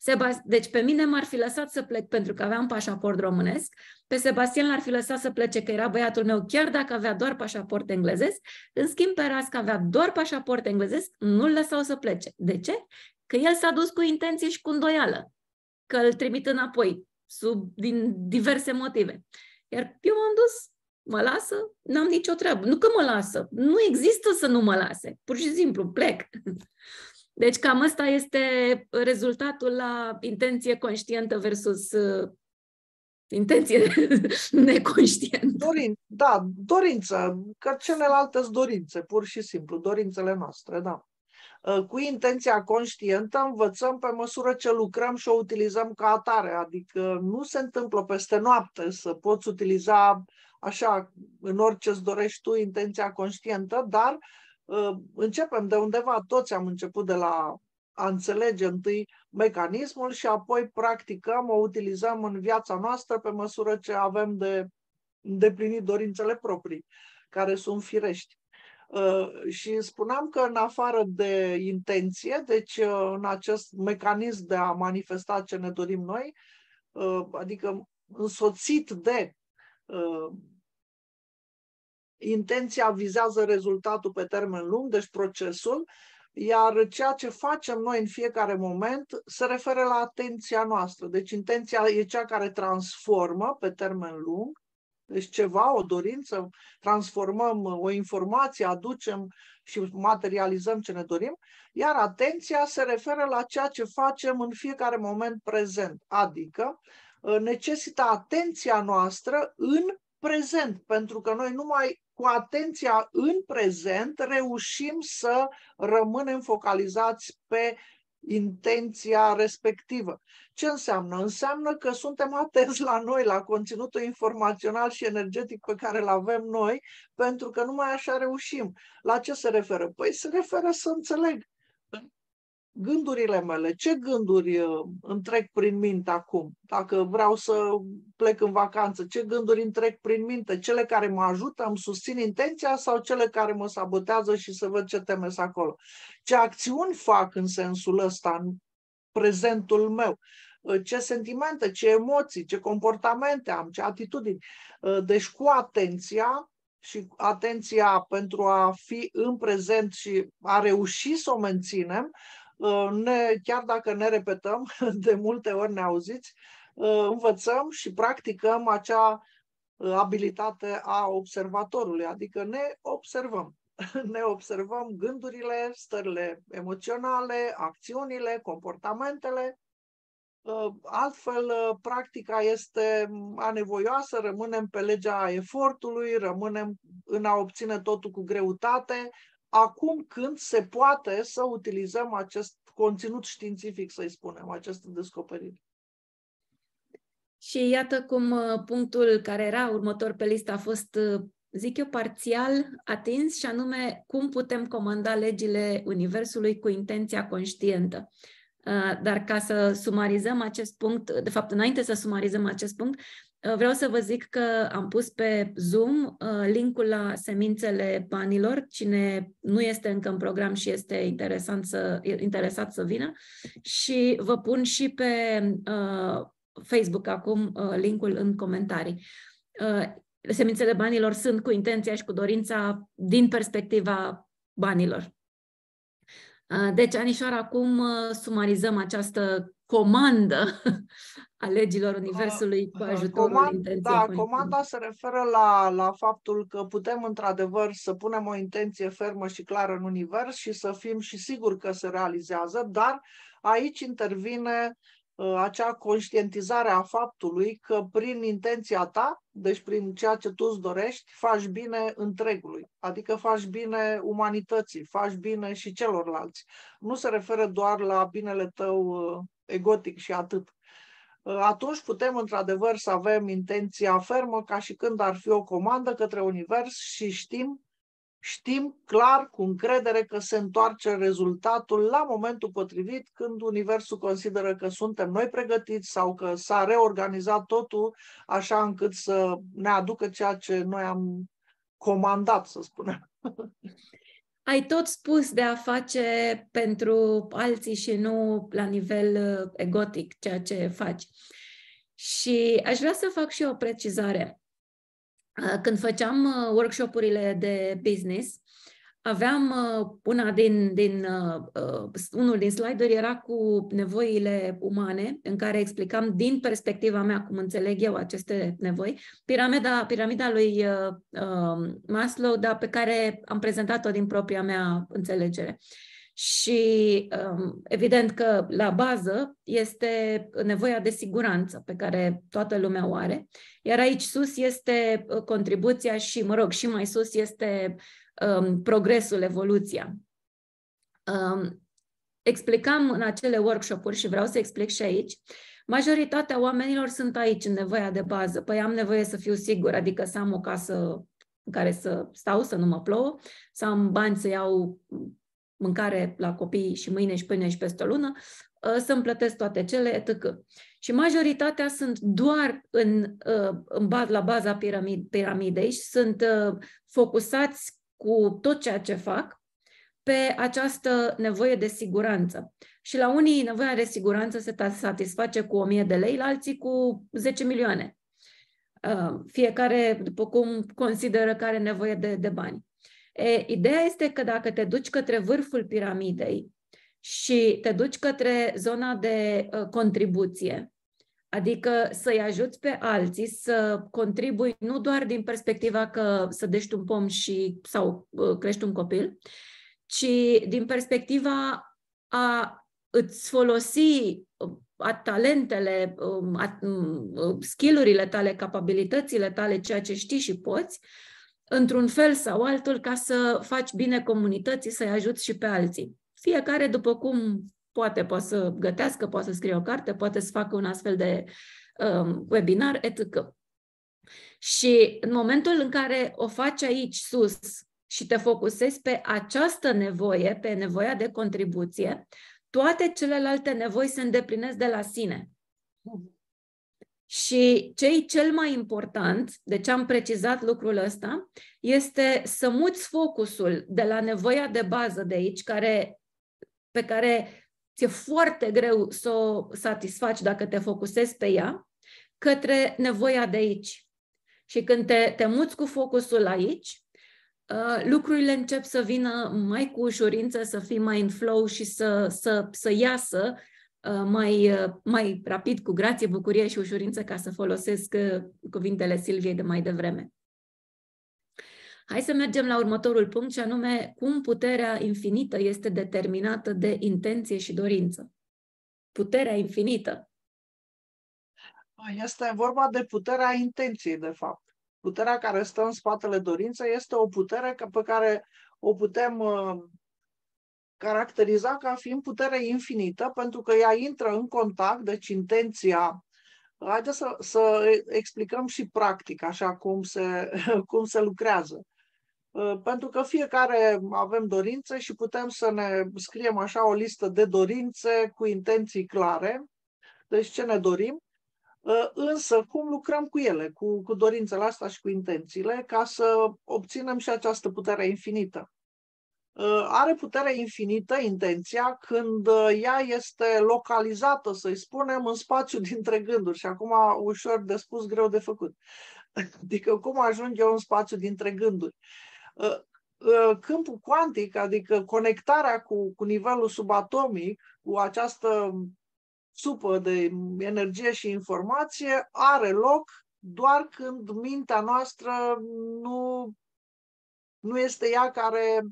S1: Sebast- deci pe mine m-ar fi lăsat să plec pentru că aveam pașaport românesc, pe Sebastian l-ar fi lăsat să plece că era băiatul meu chiar dacă avea doar pașaport englezesc, în schimb pe Ras că avea doar pașaport englezesc, nu-l lăsau să plece. De ce? că el s-a dus cu intenție și cu îndoială, că îl trimit înapoi sub, din diverse motive. Iar eu m-am dus, mă lasă, n-am nicio treabă. Nu că mă lasă, nu există să nu mă lase, pur și simplu plec. Deci cam asta este rezultatul
S2: la intenție conștientă versus uh, intenție
S1: neconștientă.
S2: Dorin, da, dorință, că celelalte sunt dorințe, pur și simplu, dorințele noastre, da. Ă, cu intenția conștientă învățăm pe măsură ce lucrăm și o utilizăm ca atare. Adică nu se întâmplă peste noapte să poți utiliza așa în orice îți dorești tu intenția conștientă, dar ă, începem de undeva, toți am început de la a înțelege întâi mecanismul și apoi practicăm, o utilizăm în viața noastră pe măsură ce avem de îndeplinit dorințele proprii, care sunt firești. Ă, și spuneam că în afară de intenție, deci ă, în acest mecanism de a manifesta ce ne dorim noi, ă, adică însoțit de intenția vizează rezultatul pe termen lung, deci procesul, iar ceea ce facem noi în fiecare moment se referă la atenția noastră. Deci intenția e cea care transformă pe termen lung, deci ceva, o dorință, transformăm uh, o informație, aducem și materializăm ce ne dorim, iar atenția se referă la ceea ce facem în fiecare moment prezent, adică uh, necesită atenția noastră în prezent, pentru că noi numai cu atenția în prezent reușim să rămânem focalizați pe intenția respectivă. Ce înseamnă? Înseamnă că suntem atenți la noi, la conținutul informațional și energetic pe care îl avem noi, pentru că numai așa reușim. La ce se referă? Păi se referă să înțeleg gândurile mele, ce gânduri uh, îmi trec prin minte acum? Dacă vreau să plec în vacanță, ce gânduri îmi trec prin minte? Cele care mă ajută, îmi susțin intenția sau cele care mă sabotează și să văd ce teme sunt acolo? Ce acțiuni fac în sensul ăsta, în prezentul meu? Uh, ce sentimente, ce emoții, ce comportamente am, ce atitudini? Uh, deci cu atenția și atenția pentru a fi în prezent și a reuși să o menținem, Uh, ne, chiar dacă ne repetăm, de multe ori ne auziți, uh, învățăm și practicăm acea uh, abilitate a observatorului, adică ne observăm. Ne observăm gândurile, stările emoționale, acțiunile, comportamentele. Altfel, practica este anevoioasă, rămânem pe legea efortului, rămânem în a obține totul cu greutate, acum când se poate să utilizăm acest conținut științific, să-i spunem, această descoperire.
S1: Și iată cum uh, punctul care era următor pe listă a fost, uh, zic eu, parțial atins, și anume cum putem comanda legile Universului cu intenția conștientă. Uh, dar ca să sumarizăm acest punct, de fapt, înainte să sumarizăm acest punct, Uh, vreau să vă zic că am pus pe Zoom uh, linkul la semințele banilor. Cine nu este încă în program și este interesant să, interesat să vină. Și vă pun și pe uh, Facebook acum uh, linkul în comentarii. Uh, semințele banilor sunt cu intenția și cu dorința din perspectiva banilor. Uh, deci, Anișoara, acum sumarizăm această comandă a
S2: legilor Universului cu ajutorul Comand, da, intenției. Da, politice. comanda se referă la, la faptul că putem într-adevăr să punem o intenție fermă și clară în Univers și să fim și siguri că se realizează, dar aici intervine uh, acea conștientizare a faptului că prin intenția ta, deci prin ceea ce tu îți dorești, faci bine întregului, adică faci bine umanității, faci bine și celorlalți. Nu se referă doar la binele tău uh, egotic și atât. Ă, atunci putem într-adevăr să avem intenția fermă ca și când ar fi o comandă către univers și știm știm clar, cu încredere, că se întoarce rezultatul la momentul potrivit, când Universul consideră că suntem noi pregătiți sau că s-a reorganizat totul așa încât să ne aducă ceea ce noi am comandat, să spunem.
S1: ai tot spus de a face pentru alții și nu la nivel uh, egotic ceea ce faci. Și aș vrea să fac și o precizare. Uh, când făceam uh, workshopurile de business, aveam uh, una din, din uh, unul din slide-uri era cu nevoile umane, în care explicam din perspectiva mea cum înțeleg eu aceste nevoi, piramida, piramida lui uh, um, Maslow, dar pe care am prezentat-o din propria mea înțelegere. Și um, evident că la bază este nevoia de siguranță pe care toată lumea o are, iar aici sus este contribuția și, mă rog, și mai sus este um, progresul, evoluția. Um, explicam în acele workshop-uri și vreau să explic și aici, majoritatea oamenilor sunt aici în nevoia de bază. Păi am nevoie să fiu sigur, adică să am o casă în care să stau, să nu mă plouă, să am bani să iau mâncare la copii și mâine și pâine și peste o lună, uh, să-mi plătesc toate cele, etc. Și majoritatea sunt doar în, uh, în, la baza piramidei și sunt uh, focusați cu tot ceea ce fac pe această nevoie de siguranță. Și la unii nevoia de siguranță se satisface cu 1000 de lei, la alții cu 10 milioane. Uh, fiecare după cum consideră că are nevoie de, de bani. E, ideea este că dacă te duci către vârful piramidei și te duci către zona de uh, contribuție, Adică să-i ajuți pe alții să contribui nu doar din perspectiva că să dești un pom și, sau ă, crești un copil, ci din perspectiva a îți folosi ă, a talentele, ă, a, skillurile tale, capabilitățile tale, ceea ce știi și poți, într-un fel sau altul, ca să faci bine comunității, să-i ajuți și pe alții. Fiecare după cum poate, poate să gătească, poate să scrie o carte, poate să facă un astfel de um, webinar, etc. Și în momentul în care o faci aici, sus, și te focusezi pe această nevoie, pe nevoia de contribuție, toate celelalte nevoi se îndeplinesc de la sine. Și ce e cel mai important, de ce am precizat lucrul ăsta, este să muți focusul de la nevoia de bază de aici, care, pe care ți-e foarte greu să o satisfaci dacă te focusezi pe ea, către nevoia de aici. Și când te, te muți cu focusul aici, uh, lucrurile încep să vină mai cu ușurință, să fii mai în flow și să, să, să iasă uh, mai, uh, mai rapid, cu grație, bucurie și ușurință, ca să folosesc cuvintele Silviei de mai devreme. Hai să mergem la următorul punct și anume cum puterea infinită este determinată de intenție și dorință. Puterea infinită.
S2: Este păi, vorba de puterea intenției, de fapt. Puterea care stă în spatele dorinței este o putere pe care o putem uh, caracteriza ca fiind putere infinită, pentru că ea intră în contact, deci intenția. Haideți să, să explicăm și practic, așa cum se, cum se lucrează. Uh, pentru că fiecare avem dorințe și putem să ne scriem așa o listă de dorințe cu intenții clare, deci ce ne dorim, uh, însă cum lucrăm cu ele, cu, cu dorințele astea și cu intențiile, ca să obținem și această putere infinită. Uh, are putere infinită intenția când ea este localizată, să-i spunem, în spațiu dintre gânduri. Și acum ușor de spus, greu de făcut. Adică cum ajung eu în spațiu dintre gânduri. Uh, Ă, ă, câmpul cuantic, adică conectarea cu, cu nivelul subatomic, cu această supă de energie și informație, are loc doar când mintea noastră nu, nu este ea care,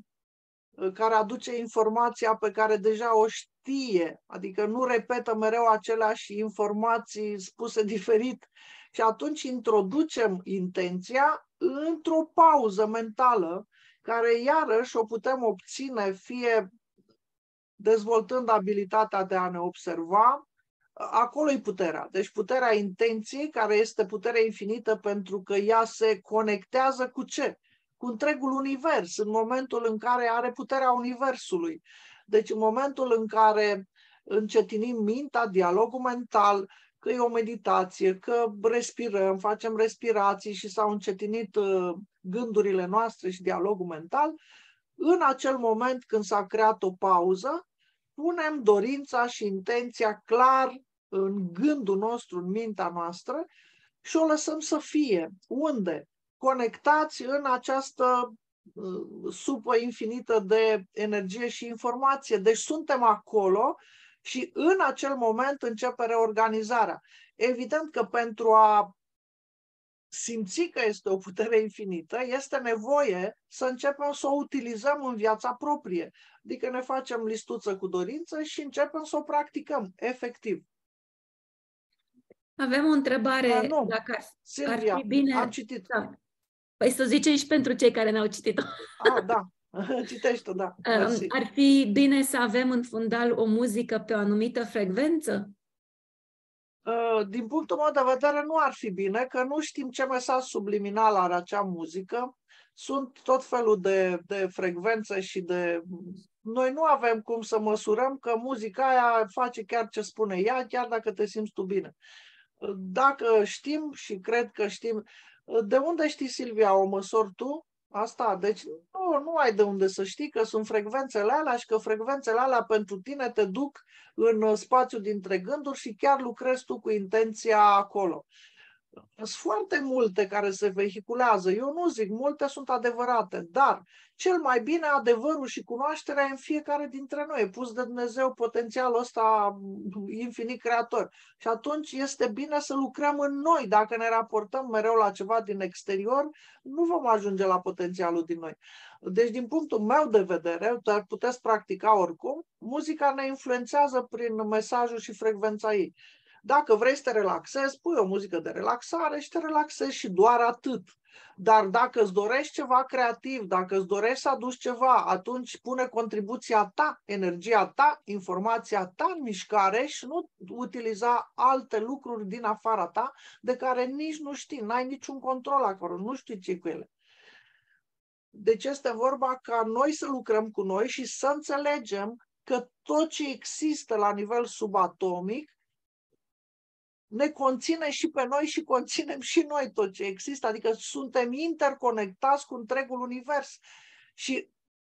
S2: care aduce informația pe care deja o știe, adică nu repetă mereu aceleași informații spuse diferit și atunci introducem intenția într-o pauză mentală, care iarăși o putem obține fie dezvoltând abilitatea de a ne observa, acolo e puterea. Deci puterea intenției, care este puterea infinită pentru că ea se conectează cu ce? Cu întregul univers, în momentul în care are puterea universului. Deci în momentul în care încetinim mintea, dialogul mental, că e o meditație, că respirăm, facem respirații și s-au încetinit uh, gândurile noastre și dialogul mental, în acel moment când s-a creat o pauză, punem dorința și intenția clar în gândul nostru, în mintea noastră și o lăsăm să fie. Unde? Conectați în această uh, supă infinită de energie și informație. Deci suntem acolo și în acel moment începe reorganizarea. Evident că pentru a simți că este o putere infinită, este nevoie să începem să o utilizăm în viața proprie. Adică ne facem listuță cu dorință și începem să o practicăm efectiv.
S1: Avem o întrebare, da, nu. dacă ar, Silvia, ar fi bine...
S2: am citit. Da.
S1: Păi să zicem și pentru cei care n-au citit-o.
S2: Ah, da. Citești-o, da. Uh, Ar
S1: fi bine să avem în fundal o muzică pe o anumită frecvență?
S2: Uh, din punctul meu de vedere, nu ar fi bine, că nu știm ce mesaj subliminal are acea muzică. Sunt tot felul de, de frecvențe și de... Noi nu avem cum să măsurăm că muzica aia face chiar ce spune ea, chiar dacă te simți tu bine. Dacă știm și cred că știm, de unde știi, Silvia, o măsori tu? Asta, deci nu, nu ai de unde să știi că sunt frecvențele alea și că frecvențele alea pentru tine te duc în uh, spațiu dintre gânduri și chiar lucrezi tu cu intenția acolo noastră. Sunt foarte multe care se vehiculează. Eu nu zic, multe sunt adevărate, dar cel mai bine adevărul și cunoașterea în fiecare dintre noi, e pus de Dumnezeu potențialul ăsta mm, infinit creator. Și atunci este bine să lucrăm în noi. Dacă ne raportăm mereu la ceva din exterior, nu vom ajunge la potențialul din noi. Deci, din punctul meu de vedere, dar puteți practica oricum, muzica ne influențează prin mesajul și frecvența ei. Dacă vrei să te relaxezi, pui o muzică de relaxare și te relaxezi și doar atât. Dar dacă îți dorești ceva creativ, dacă îți dorești să aduci ceva, atunci pune contribuția ta, energia ta, informația ta în mișcare și nu utiliza alte lucruri din afara ta de care nici nu știi, n-ai niciun control acolo, nu știi ce cu ele. Deci este vorba ca noi să lucrăm cu noi și să înțelegem că tot ce există la nivel subatomic ne conține și pe noi și conținem și noi tot ce există, adică suntem interconectați cu întregul univers. Și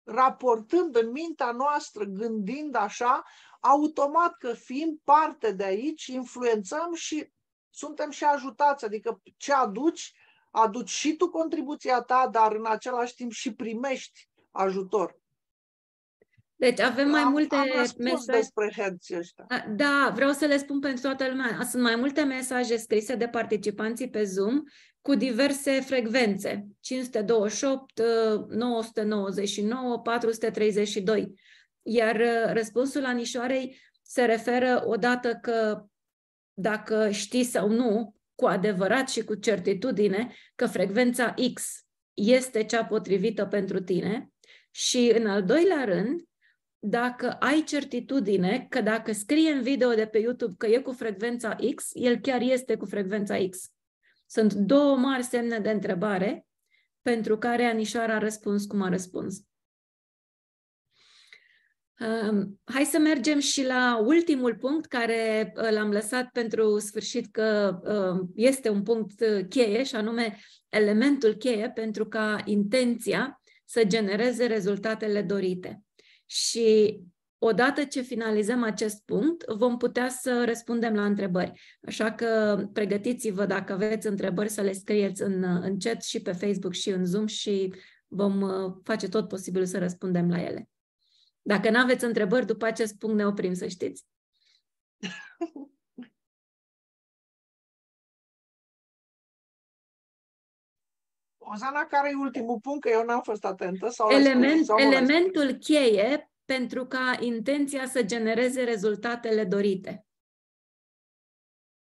S2: raportând în mintea noastră, gândind așa, automat că fiind parte de aici, influențăm și suntem și ajutați, adică ce aduci, aduci și tu contribuția ta, dar în același timp și primești ajutor. Deci avem mai multe mesaje. despre herții ăștia. Da, vreau să le spun pentru
S1: toată lumea. Sunt mai multe mesaje scrise de participanții pe Zoom cu diverse frecvențe. 528, 999, 432. Iar ă, răspunsul Anișoarei se referă odată că dacă știi sau nu, cu adevărat și cu certitudine, că frecvența X este cea potrivită pentru tine, și în al doilea rând, dacă ai certitudine că dacă scrie în video de pe YouTube că e cu frecvența X, el chiar este cu frecvența X. Sunt două mari semne de întrebare pentru care Anișoara a răspuns cum a răspuns. Um, hai să mergem și la ultimul punct care ă, l-am lăsat pentru sfârșit că ă, este un punct ă, cheie și anume elementul cheie pentru ca intenția să genereze rezultatele dorite și odată ce finalizăm acest punct, vom putea să răspundem la întrebări. Așa că pregătiți-vă dacă aveți întrebări să le scrieți în, în chat și pe Facebook și în Zoom și vom uh, face tot posibilul să răspundem la ele. Dacă nu aveți întrebări, după acest punct ne oprim, să știți.
S2: Ozana, care e ultimul punct? Că eu n-am fost atentă. Sau Element, spus, sau elementul
S1: cheie pentru ca intenția să genereze rezultatele dorite.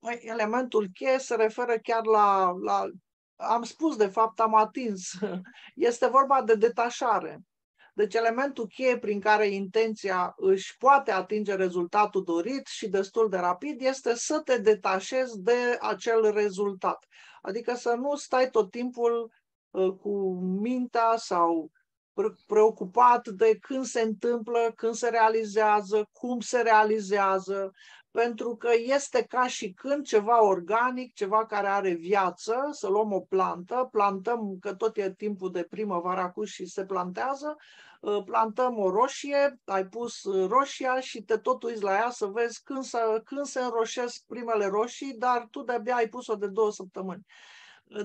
S2: Păi, elementul cheie se referă chiar la, la... Am spus, de fapt, am atins. Este vorba de detașare. Deci elementul cheie prin care intenția își poate atinge rezultatul dorit și destul de rapid este să te detașezi de acel rezultat. Adică să nu stai tot timpul Uh, cu mintea sau preocupat de când se întâmplă, când se realizează, cum se realizează, pentru că este ca și când ceva organic, ceva care are viață, să luăm o plantă, plantăm, că tot e timpul de primăvară acum și se plantează, uh, plantăm o roșie, ai pus roșia și te tot uiți la ea să vezi când se, când se înroșesc primele roșii, dar tu de-abia ai pus-o de două săptămâni.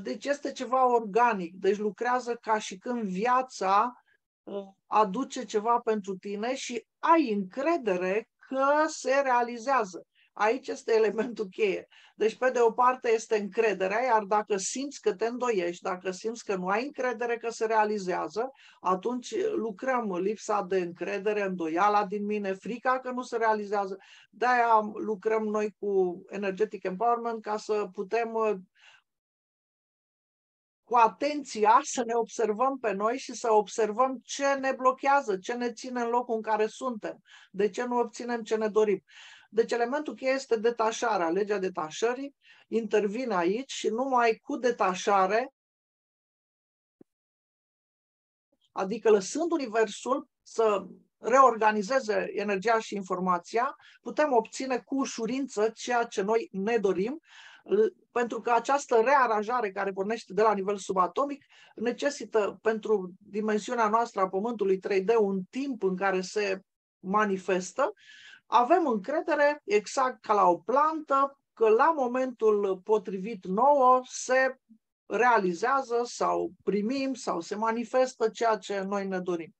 S2: Deci este ceva organic, deci lucrează ca și când viața uh, aduce ceva pentru tine și ai încredere că se realizează. Aici este elementul cheie. Deci, pe de o parte este încrederea, iar dacă simți că te îndoiești, dacă simți că nu ai încredere că se realizează, atunci lucrăm lipsa de încredere, îndoiala din mine, frica că nu se realizează. De-aia lucrăm noi cu Energetic Empowerment ca să putem uh, cu atenția să ne observăm pe noi și să observăm ce ne blochează, ce ne ține în locul în care suntem, de ce nu obținem ce ne dorim. Deci elementul cheie este detașarea. Legea detașării intervine aici și numai cu detașare, adică lăsând Universul să reorganizeze energia și informația, putem obține cu ușurință ceea ce noi ne dorim, pentru că această rearanjare care pornește de la nivel subatomic necesită pentru dimensiunea noastră a Pământului 3D un timp în care se manifestă, avem încredere, exact ca la o plantă, că la momentul potrivit nouă se realizează sau primim sau se manifestă ceea ce noi ne dorim.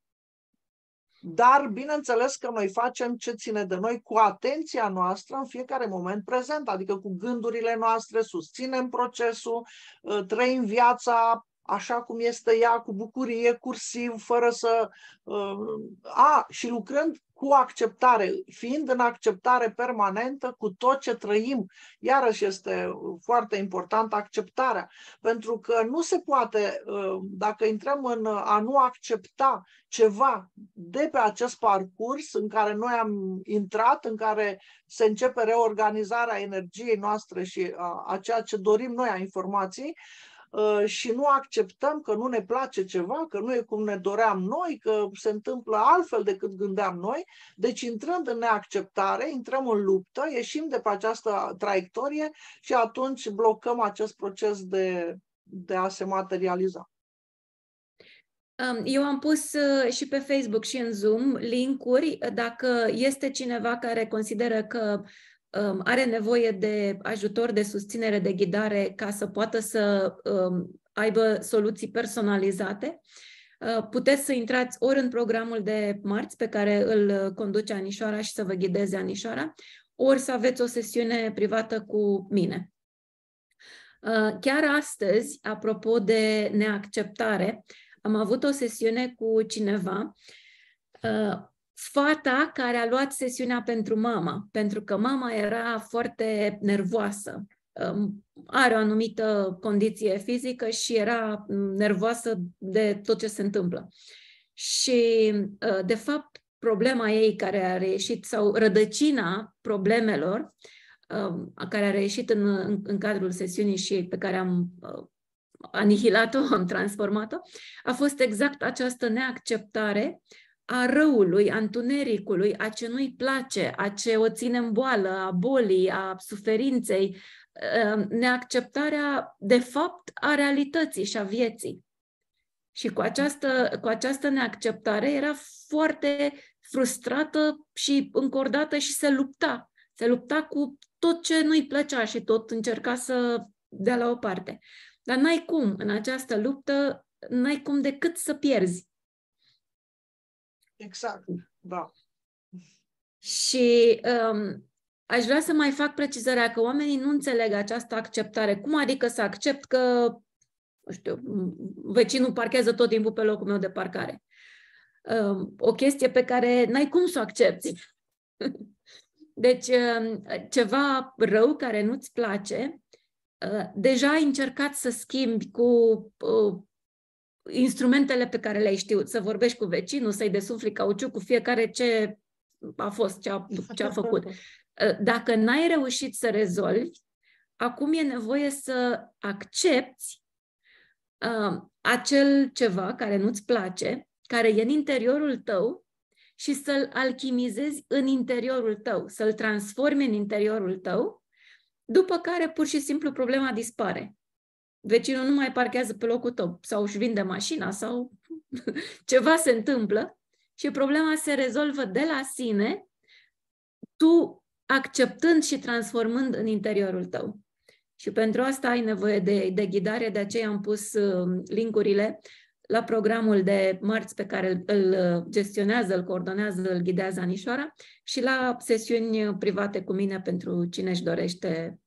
S2: Dar bineînțeles că noi facem ce ține de noi cu atenția noastră în fiecare moment prezent, adică cu gândurile noastre, susținem procesul, ă, trăim viața așa cum este ea, cu bucurie, cursiv, fără să... Ă, a, și lucrând cu acceptare, fiind în acceptare permanentă cu tot ce trăim. Iarăși este uh, foarte important acceptarea, pentru că nu se poate, uh, dacă intrăm în uh, a nu accepta ceva de pe acest parcurs în care noi am intrat, în care se începe reorganizarea energiei noastre și a, a ceea ce dorim noi a informației, Ă, și nu acceptăm că nu ne place ceva, că nu e cum ne doream noi, că se întâmplă altfel decât gândeam noi. Deci intrând în neacceptare, intrăm în luptă, ieșim de pe această traiectorie și atunci blocăm acest proces de, de a se materializa. Eu am pus ă,
S1: și pe Facebook și în Zoom linkuri dacă este cineva care consideră că Um, are nevoie de ajutor, de susținere, de ghidare ca să poată să um, aibă soluții personalizate. Uh, puteți să intrați ori în programul de marți pe care îl uh, conduce Anișoara și să vă ghideze Anișoara, ori să aveți o sesiune privată cu mine. Uh, chiar astăzi, apropo de neacceptare, am avut o sesiune cu cineva fata care a luat sesiunea pentru mama, pentru că mama era foarte nervoasă. Um, are o anumită condiție fizică și era um, nervoasă de tot ce se întâmplă. Și, uh, de fapt, problema ei care a reieșit, sau rădăcina problemelor um, care a reieșit în, în, în cadrul sesiunii și pe care am uh, anihilat-o, am transformat-o, a fost exact această neacceptare a răului, a întunericului, a ce nu-i place, a ce o ține în boală, a bolii, a suferinței, uh, neacceptarea de fapt a realității și a vieții. Și cu această, cu această neacceptare era foarte frustrată și încordată și se lupta. Se lupta cu tot ce nu-i plăcea și tot încerca să dea la o parte. Dar n-ai cum, în această luptă, n-ai cum decât să pierzi. Exact, da. Și um, aș vrea să mai fac precizarea că oamenii nu înțeleg această acceptare. Cum adică să accept că, nu știu, vecinul parchează tot timpul pe locul meu de parcare? Um, o chestie pe care n-ai cum să o accepti. Deci, um, ceva rău care nu-ți place, uh, deja ai încercat să schimbi cu uh, instrumentele pe care le-ai știut, să vorbești cu vecinul, să-i desufli cauciuc cu fiecare ce a fost, ce a, ce a făcut. Uh, dacă n-ai reușit să rezolvi, acum e nevoie să accepti uh, acel ceva care nu-ți place, care e în interiorul tău și să-l alchimizezi în interiorul tău, să-l transformi în interiorul tău, după care pur și simplu problema dispare vecinul nu mai parchează pe locul tău sau își vinde mașina sau ceva se întâmplă și problema se rezolvă de la sine, tu acceptând și transformând în interiorul tău. Și pentru asta ai nevoie de, de ghidare, de aceea am pus um, linkurile la programul de marți pe care îl uh, gestionează, îl coordonează, îl ghidează Anișoara și la sesiuni private cu mine pentru cine își dorește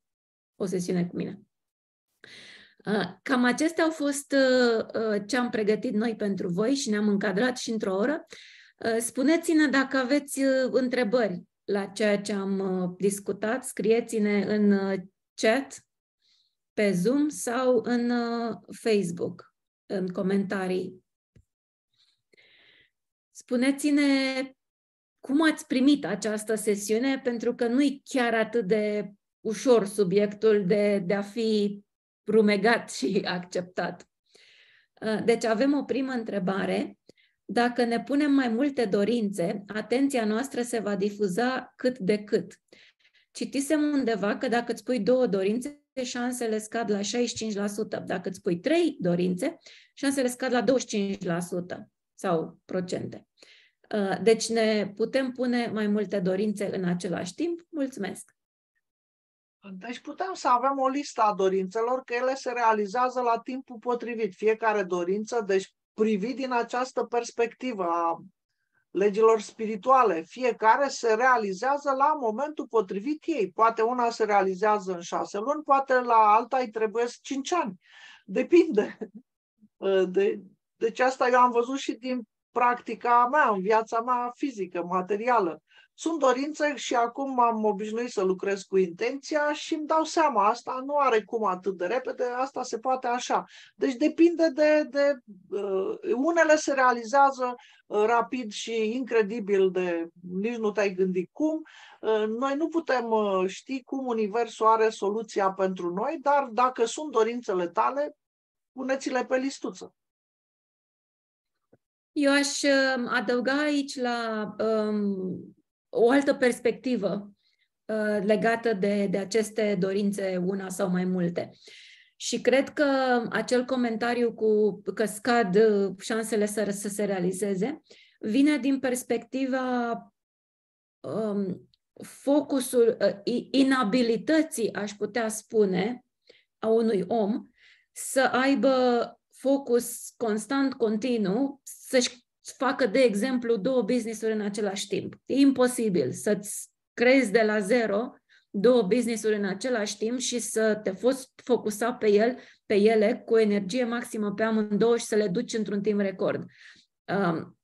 S1: o sesiune cu mine. Cam acestea au fost ă, ă, ce am pregătit noi pentru voi și ne-am încadrat și într-o oră. Ă, spuneți-ne dacă aveți întrebări la ceea ce am discutat, scrieți-ne în chat, pe Zoom sau în Facebook, în comentarii. Spuneți-ne cum ați primit această sesiune, pentru că nu i chiar atât de ușor subiectul de, de a fi rumegat și acceptat. Uh, deci avem o primă întrebare. Dacă ne punem mai multe dorințe, atenția noastră se va difuza cât de cât. Citisem undeva că dacă îți pui două dorințe, șansele scad la 65%. Dacă îți pui trei dorințe, șansele scad la 25% sau procente. Uh, deci ne putem pune mai multe dorințe în același timp. Mulțumesc!
S2: Deci putem să avem o listă a dorințelor, că ele se realizează la timpul potrivit. Fiecare dorință, deci privit din această perspectivă a legilor spirituale, fiecare se realizează la momentul potrivit ei. Poate una se realizează în șase luni, poate la alta îi trebuie cinci ani. Depinde. De, deci asta eu am văzut și din practica mea, în viața mea fizică, materială. Sunt dorințe și acum am obișnuit să lucrez cu intenția și îmi dau seama, asta nu are cum atât de repede, asta se poate așa. Deci depinde de... de uh, unele se realizează uh, rapid și incredibil de nici nu te-ai gândit cum. Uh, noi nu putem uh, ști cum Universul are soluția pentru noi, dar dacă sunt dorințele tale, puneți-le pe listuță.
S1: Eu aș uh, adăuga aici la um, o altă perspectivă uh, legată de, de aceste dorințe, una sau mai multe. Și cred că acel comentariu cu că scad uh, șansele să, să se realizeze vine din perspectiva um, focusul, uh, inabilității, aș putea spune, a unui om să aibă focus constant, continuu, să-și facă, de exemplu, două business-uri în același timp. E imposibil să-ți crezi de la zero două business-uri în același timp și să te fost focusa pe el, pe ele cu energie maximă pe amândouă și să le duci într-un timp record. Um,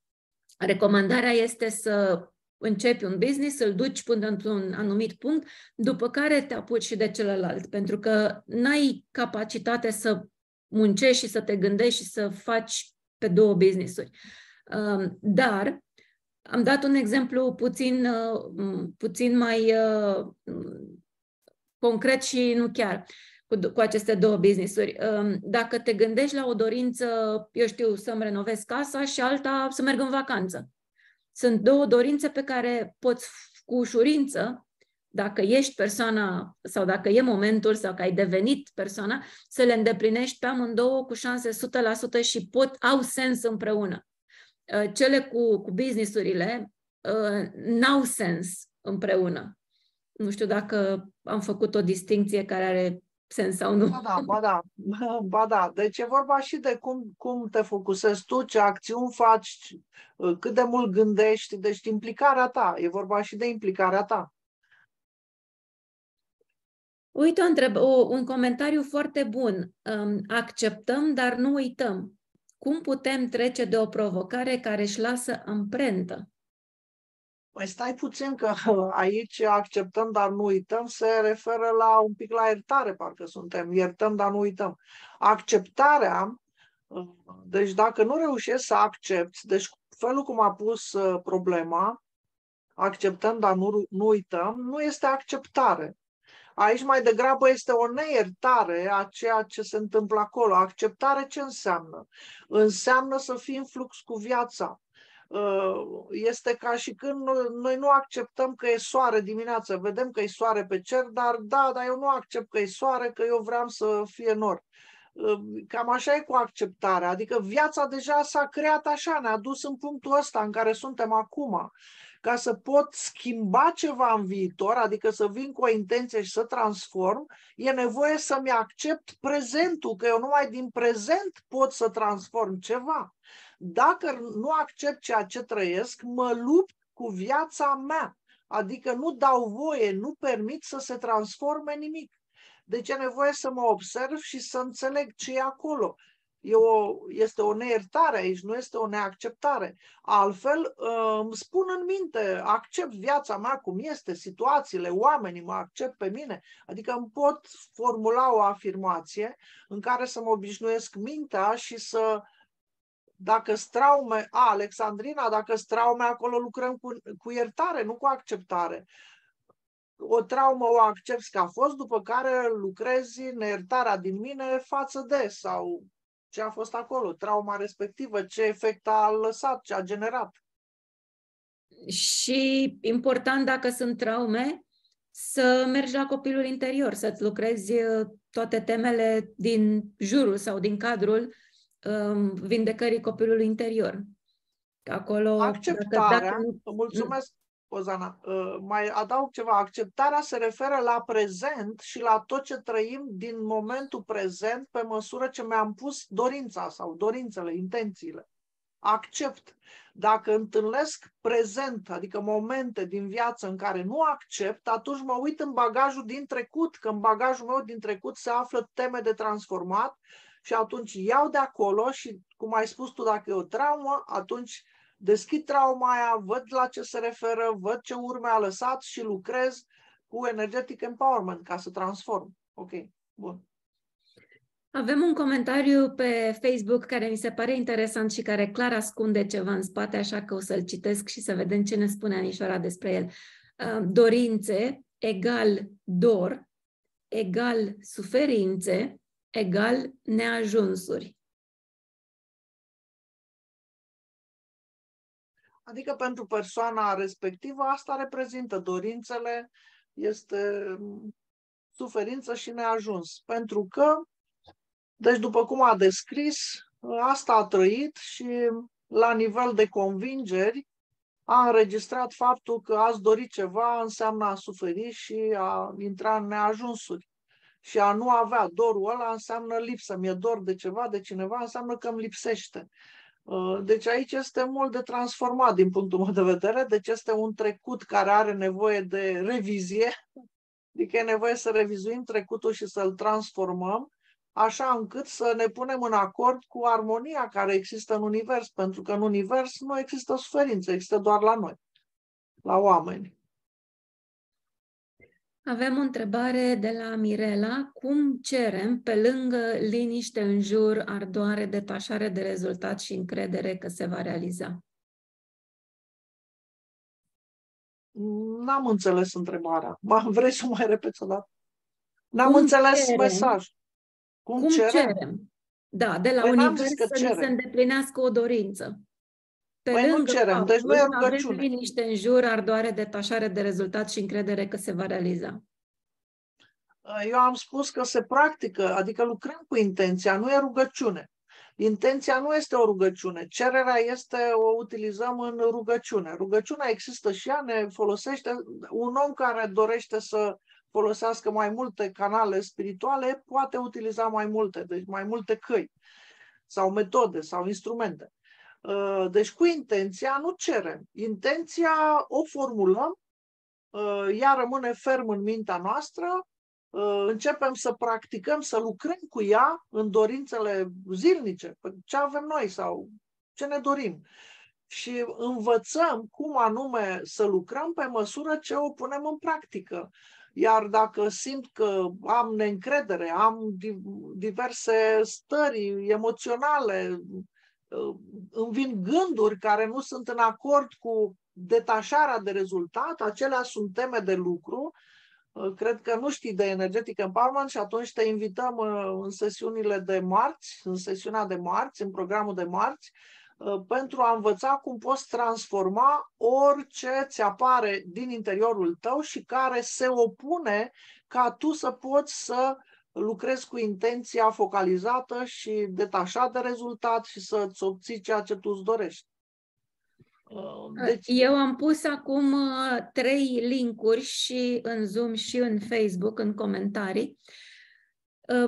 S1: recomandarea este să începi un business, îl duci până într-un anumit punct, după care te apuci și de celălalt, pentru că n-ai capacitate să muncești și să te gândești și să faci pe două business-uri. Dar am dat un exemplu puțin, uh, puțin mai uh, concret și nu chiar cu, cu aceste două businessuri. Um, dacă te gândești la o dorință, eu știu, să-mi renovez casa și alta să merg în vacanță. Sunt două dorințe pe care poți cu ușurință, dacă ești persoana sau dacă e momentul sau că ai devenit persoana, să le îndeplinești pe amândouă cu șanse 100% și pot, au sens împreună. Uh, cele cu, cu businessurile uh, n-au sens împreună. Nu știu dacă am făcut o distinție care are sens sau nu. Ba da, ba
S2: da, ba da. Deci e vorba și de cum, cum te focusezi tu, ce acțiuni faci, uh, cât de mult gândești, deci implicarea ta. E vorba și de implicarea ta.
S1: Uite o întreb, o, un comentariu foarte bun. Um, acceptăm, dar nu uităm. Cum putem trece de o provocare care își lasă amprentă? Mai
S2: păi stai puțin că aici acceptăm, dar nu uităm, se referă la un pic la iertare, parcă suntem, iertăm, dar nu uităm. Acceptarea, deci dacă nu reușești să accepti, deci felul cum a pus uh, problema, acceptăm, dar nu, nu uităm, nu este acceptare. Aici mai degrabă este o neiertare a ceea ce se întâmplă acolo. Acceptare ce înseamnă? Înseamnă să fii în flux cu viața. Uh, este ca și când noi nu acceptăm că e soare dimineața, vedem că e soare pe cer, dar da, dar eu nu accept că e soare, că eu vreau să fie nor. Uh, cam așa e cu acceptarea, adică viața deja s-a creat așa, ne-a dus în punctul ăsta în care suntem acum ca să pot schimba ceva în viitor, adică să vin cu o intenție și să transform, e nevoie să-mi accept prezentul, că eu numai din prezent pot să transform ceva. Dacă nu accept ceea ce trăiesc, mă lupt cu viața mea. Adică nu dau voie, nu permit să se transforme nimic. Deci e nevoie să mă observ și să înțeleg ce e acolo. E o, este o neiertare aici, nu este o neacceptare. Altfel, îmi spun în minte, accept viața mea cum este, situațiile, oamenii mă accept pe mine. Adică îmi pot formula o afirmație în care să mă obișnuiesc mintea și să dacă straume, a, Alexandrina, dacă straume acolo lucrăm cu, cu iertare, nu cu acceptare o traumă o accepți că a fost, după care lucrezi în iertarea din mine față de sau ce a fost acolo, trauma respectivă, ce efect a lăsat, ce a generat.
S1: Și important dacă sunt traume, să mergi la copilul interior, să-ți lucrezi uh, toate temele din jurul sau din cadrul um, vindecării copilului interior. Acolo, Acceptarea, dacă,
S2: mulțumesc, Ozana, ă, mai adaug ceva. Acceptarea se referă la prezent și la tot ce trăim din momentul prezent pe măsură ce mi-am pus dorința sau dorințele, intențiile. Accept. Dacă întâlnesc prezent, adică momente din viață în care nu accept, atunci mă uit în bagajul din trecut, că în bagajul meu din trecut se află teme de transformat și atunci iau de acolo și, cum ai spus tu, dacă e o traumă, atunci deschid trauma aia, văd la ce se referă, văd ce urme a lăsat și lucrez cu energetic empowerment ca să transform. Ok, bun.
S1: Avem un comentariu pe Facebook care mi se pare interesant și care clar ascunde ceva în spate, așa că o să-l citesc și să vedem ce ne spune Anișoara despre el. Uh, dorințe egal dor, egal suferințe, egal neajunsuri.
S2: Adică pentru persoana respectivă asta reprezintă dorințele, este mm, suferință și neajuns. Pentru că, deci după cum a descris, asta a trăit și la nivel de convingeri a înregistrat faptul că ați dori ceva înseamnă a suferi și a intra în neajunsuri. Și a nu avea dorul ăla înseamnă lipsă. Mi-e dor de ceva, de cineva, înseamnă că îmi lipsește. Uh, deci aici este mult de transformat din punctul meu de vedere, deci este un trecut care are nevoie de revizie, adică e nevoie să revizuim trecutul și să-l transformăm, așa încât să ne punem în acord cu armonia care există în univers, pentru că în univers nu există suferință, există doar la noi, la oameni.
S1: Avem o întrebare de la Mirela. Cum cerem, pe lângă liniște în jur, ardoare, detașare de rezultat și încredere că se va realiza?
S2: N-am înțeles întrebarea. Ba, vrei să mai repet o dată? N-am Cum înțeles cerem? mesaj. Cum, Cum cerem? cerem? Da, de la păi univers să cerem. se
S1: îndeplinească o dorință. Pe păi nu cerem, deci nu e rugăciune. liniște în jur, ardoare, detașare de rezultat și încredere că se va realiza.
S2: Eu am spus că se practică, adică lucrăm cu intenția, nu e rugăciune. Intenția nu este o rugăciune, cererea este, o utilizăm în rugăciune. Rugăciunea există și ea, ne folosește un om care dorește să folosească mai multe canale spirituale, poate utiliza mai multe, deci mai multe căi sau metode sau instrumente. Uh, deci cu intenția nu cerem. Intenția o formulăm, uh, ea rămâne ferm în mintea noastră, uh, începem să practicăm, să lucrăm cu ea în dorințele zilnice, ce avem noi sau ce ne dorim. Și învățăm cum anume să lucrăm pe măsură ce o punem în practică. Iar dacă simt că am neîncredere, am diverse stări emoționale, Uh, îmi vin gânduri care nu sunt în acord cu detașarea de rezultat, acelea sunt teme de lucru. Uh, cred că nu știi de energetic empowerment și atunci te invităm uh, în sesiunile de marți, în sesiunea de marți, în programul de marți, pentru a învăța cum poți transforma orice ți apare din interiorul tău și care se opune ca tu să poți să uh, lucrez cu intenția focalizată și detașat de rezultat și să-ți obții ceea ce tu îți dorești. Uh, deci... Uh, eu
S1: am pus acum uh, trei linkuri și în Zoom și în Facebook, în comentarii.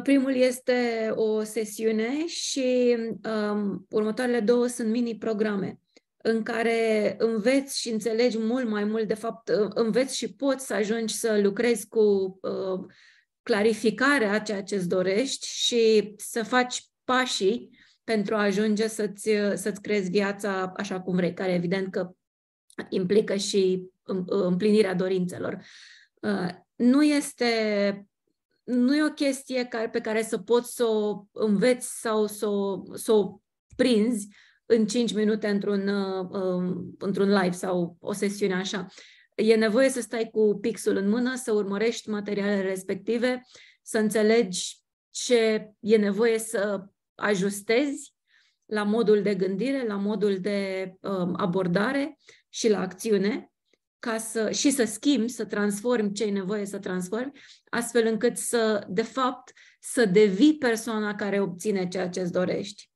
S1: Primul este o sesiune și um, următoarele două sunt mini-programe în care înveți și înțelegi mult mai mult, de fapt, înveți și poți să ajungi să lucrezi cu uh, clarificarea a ceea ce îți dorești și să faci pașii pentru a ajunge să-ți, să-ți creezi viața așa cum vrei, care evident că implică și împlinirea dorințelor. Uh, nu este, nu e o chestie care, pe care să poți să o înveți sau să o, să o prinzi în 5 minute într-un, uh, um, într-un live sau o sesiune așa e nevoie să stai cu pixul în mână, să urmărești materialele respective, să înțelegi ce e nevoie să ajustezi la modul de gândire, la modul de um, abordare și la acțiune ca să, și să schimbi, să transformi ce e nevoie să transformi, astfel încât să, de fapt, să devii persoana care obține ceea ce îți dorești.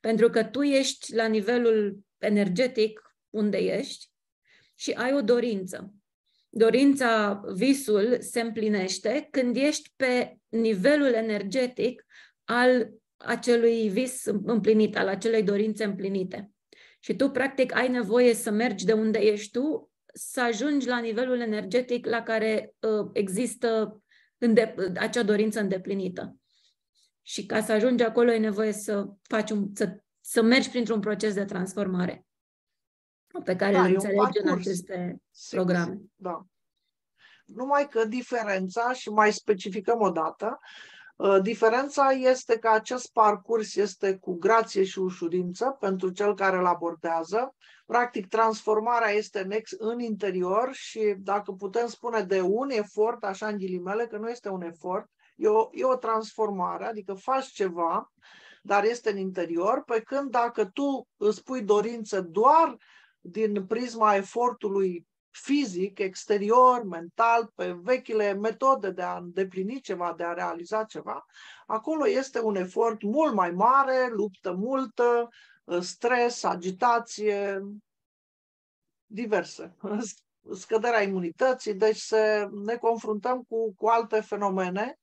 S1: Pentru că tu ești la nivelul energetic unde ești și ai o dorință. Dorința, visul se împlinește când ești pe nivelul energetic al acelui vis împlinit, al acelei dorințe împlinite. Și tu, practic, ai nevoie să mergi de unde ești tu, să ajungi la nivelul energetic la care uh, există acea dorință îndeplinită. Și ca să ajungi acolo, ai nevoie să faci un, să, să mergi printr-un proces de transformare
S2: pe care da, îl înțelege în aceste sigur, programe. Da. Numai că diferența, și mai specificăm o dată, uh, diferența este că acest parcurs este cu grație și ușurință pentru cel care îl abordează. Practic, transformarea este în, ex, în interior și, dacă putem spune, de un efort, așa în ghilimele, că nu este un efort, e o, e o transformare, adică faci ceva, dar este în interior, pe când dacă tu îți pui dorință doar uh, din prisma efortului fizic, exterior, mental, pe vechile metode de a îndeplini ceva, de a realiza ceva, acolo este un efort mult mai mare, luptă multă, ă, stres, agitație, diverse, scăderea imunității, deci să ne confruntăm cu, cu alte fenomene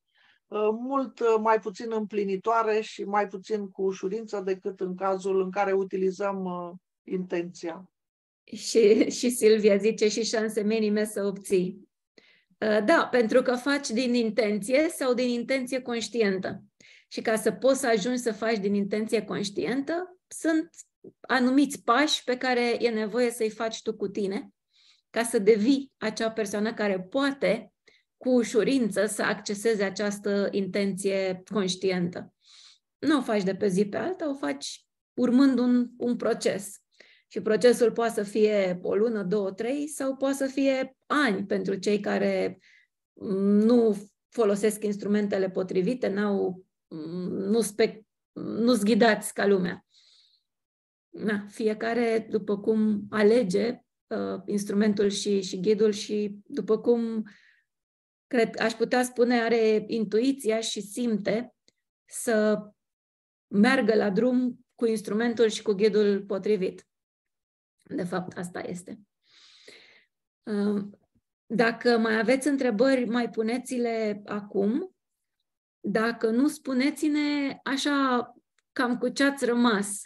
S2: ă, mult ă, mai puțin împlinitoare și mai puțin cu ușurință decât în cazul în care utilizăm intenția. Și, și Silvia zice
S1: și șanse minime să obții. Uh, da, pentru că faci din intenție sau din intenție conștientă. Și ca să poți să ajungi să faci din intenție conștientă, sunt anumiți pași pe care e nevoie să-i faci tu cu tine ca să devii acea persoană care poate cu ușurință să acceseze această intenție conștientă. Nu o faci de pe zi pe alta, o faci urmând un, un proces. Și procesul poate să fie o lună, două, trei sau poate să fie ani pentru cei care mm, nu folosesc instrumentele potrivite, n-au, mm, nu spec, nu ghidați ca lumea. Na, fiecare, după cum alege uh, instrumentul și, și ghidul și după cum, cred, aș putea spune, are intuiția și simte să meargă la drum cu instrumentul și cu ghidul potrivit. De fapt, asta este. Dacă mai aveți întrebări, mai puneți-le acum. Dacă nu, spuneți-ne așa cam cu ce ați rămas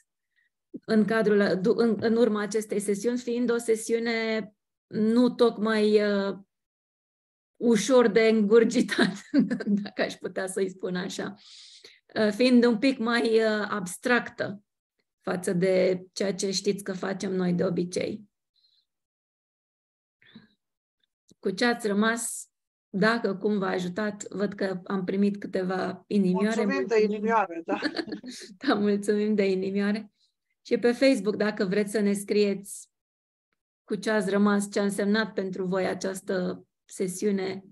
S1: în, cadrul, în, în urma acestei sesiuni, fiind o sesiune nu tocmai uh, ușor de îngurgitat, dacă aș putea să-i spun așa, uh, fiind un pic mai uh, abstractă față de ceea ce știți că facem noi de obicei. Cu ce ați rămas, dacă cum v-a ajutat, văd că am primit câteva inimioare. Mulțumim, mulțumim. de inimioare, da. da, mulțumim de inimioare. Și pe Facebook, dacă vreți să ne scrieți cu ce ați rămas, ce a însemnat pentru voi această sesiune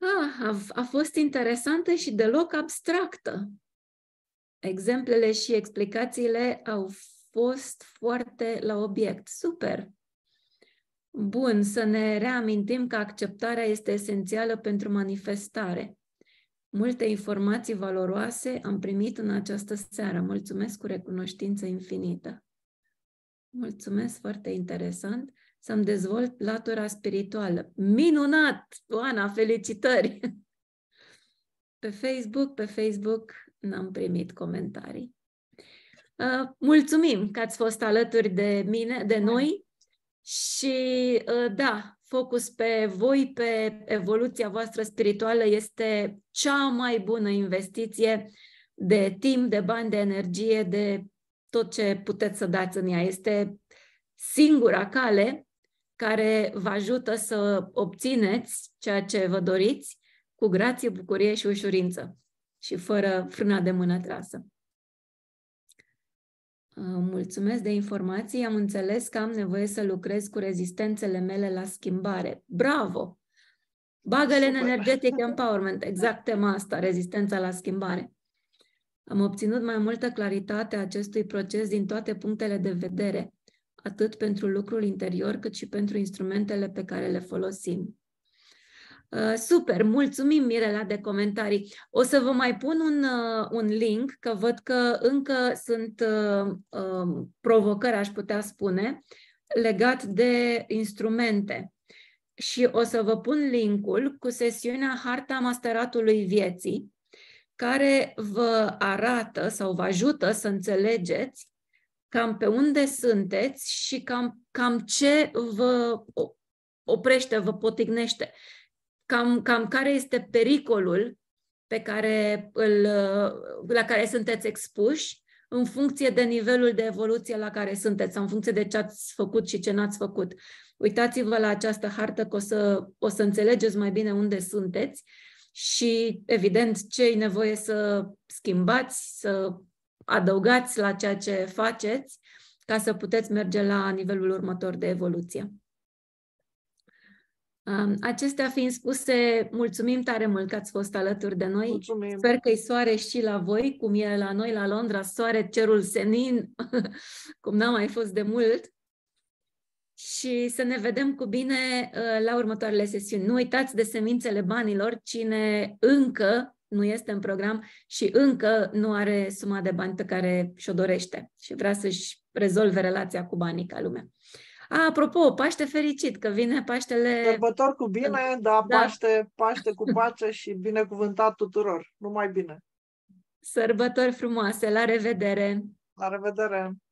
S2: Ah, a, a fost interesantă
S1: și deloc abstractă. Exemplele și explicațiile au fost foarte la obiect. Super! Bun, să ne reamintim că acceptarea este esențială pentru manifestare. Multe informații valoroase am primit în această seară. Mulțumesc cu recunoștință infinită. Mulțumesc, foarte interesant să-mi dezvolt latura spirituală. Minunat! Oana, felicitări! Pe Facebook, pe Facebook n-am primit comentarii. Uh, mulțumim că ați fost alături de mine, de da. noi și uh, da, focus pe voi, pe evoluția voastră spirituală este cea mai bună investiție de timp, de bani, de energie, de tot ce puteți să dați în ea. Este singura cale care vă ajută să obțineți ceea ce vă doriți cu grație, bucurie și ușurință și fără frâna de mână trasă. Uh, mulțumesc de informații. Am înțeles că am nevoie să lucrez cu rezistențele mele la schimbare. Bravo! Bagă-le în energetic empowerment. Exact tema asta, rezistența la schimbare. Am obținut mai multă claritate a acestui proces din toate punctele de vedere atât pentru lucrul interior, cât și pentru instrumentele pe care le folosim. Uh, super, mulțumim Mirela de comentarii. O să vă mai pun un, uh, un link, că văd că încă sunt uh, um, provocări, aș putea spune, legat de instrumente. Și o să vă pun linkul cu sesiunea Harta Masteratului Vieții, care vă arată sau vă ajută să înțelegeți cam pe unde sunteți și cam, cam ce vă oprește, vă potignește. Cam, cam care este pericolul pe care îl, la care sunteți expuși în funcție de nivelul de evoluție la care sunteți sau în funcție de ce ați făcut și ce n-ați făcut. Uitați-vă la această hartă că o să, o să înțelegeți mai bine unde sunteți și, evident, ce e nevoie să schimbați, să adăugați la ceea ce faceți ca să puteți merge la nivelul următor de evoluție. Um, acestea fiind spuse, mulțumim tare mult că ați fost alături de noi. Mulțumim. Sper că-i soare și la voi, cum e la noi la Londra, soare, cerul senin, cum n-a mai fost de mult. Și să ne vedem cu bine uh, la următoarele sesiuni. Nu uitați de semințele banilor, cine încă nu este în program și încă nu are suma de bani pe care și-o dorește și vrea să-și rezolve relația cu banii ca lumea. A,
S2: apropo, Paște fericit, că vine Paștele... Sărbători cu bine, da. dar da. Paște, Paște cu pace și binecuvântat tuturor. Numai bine!
S1: Sărbători frumoase, la revedere!
S2: La revedere!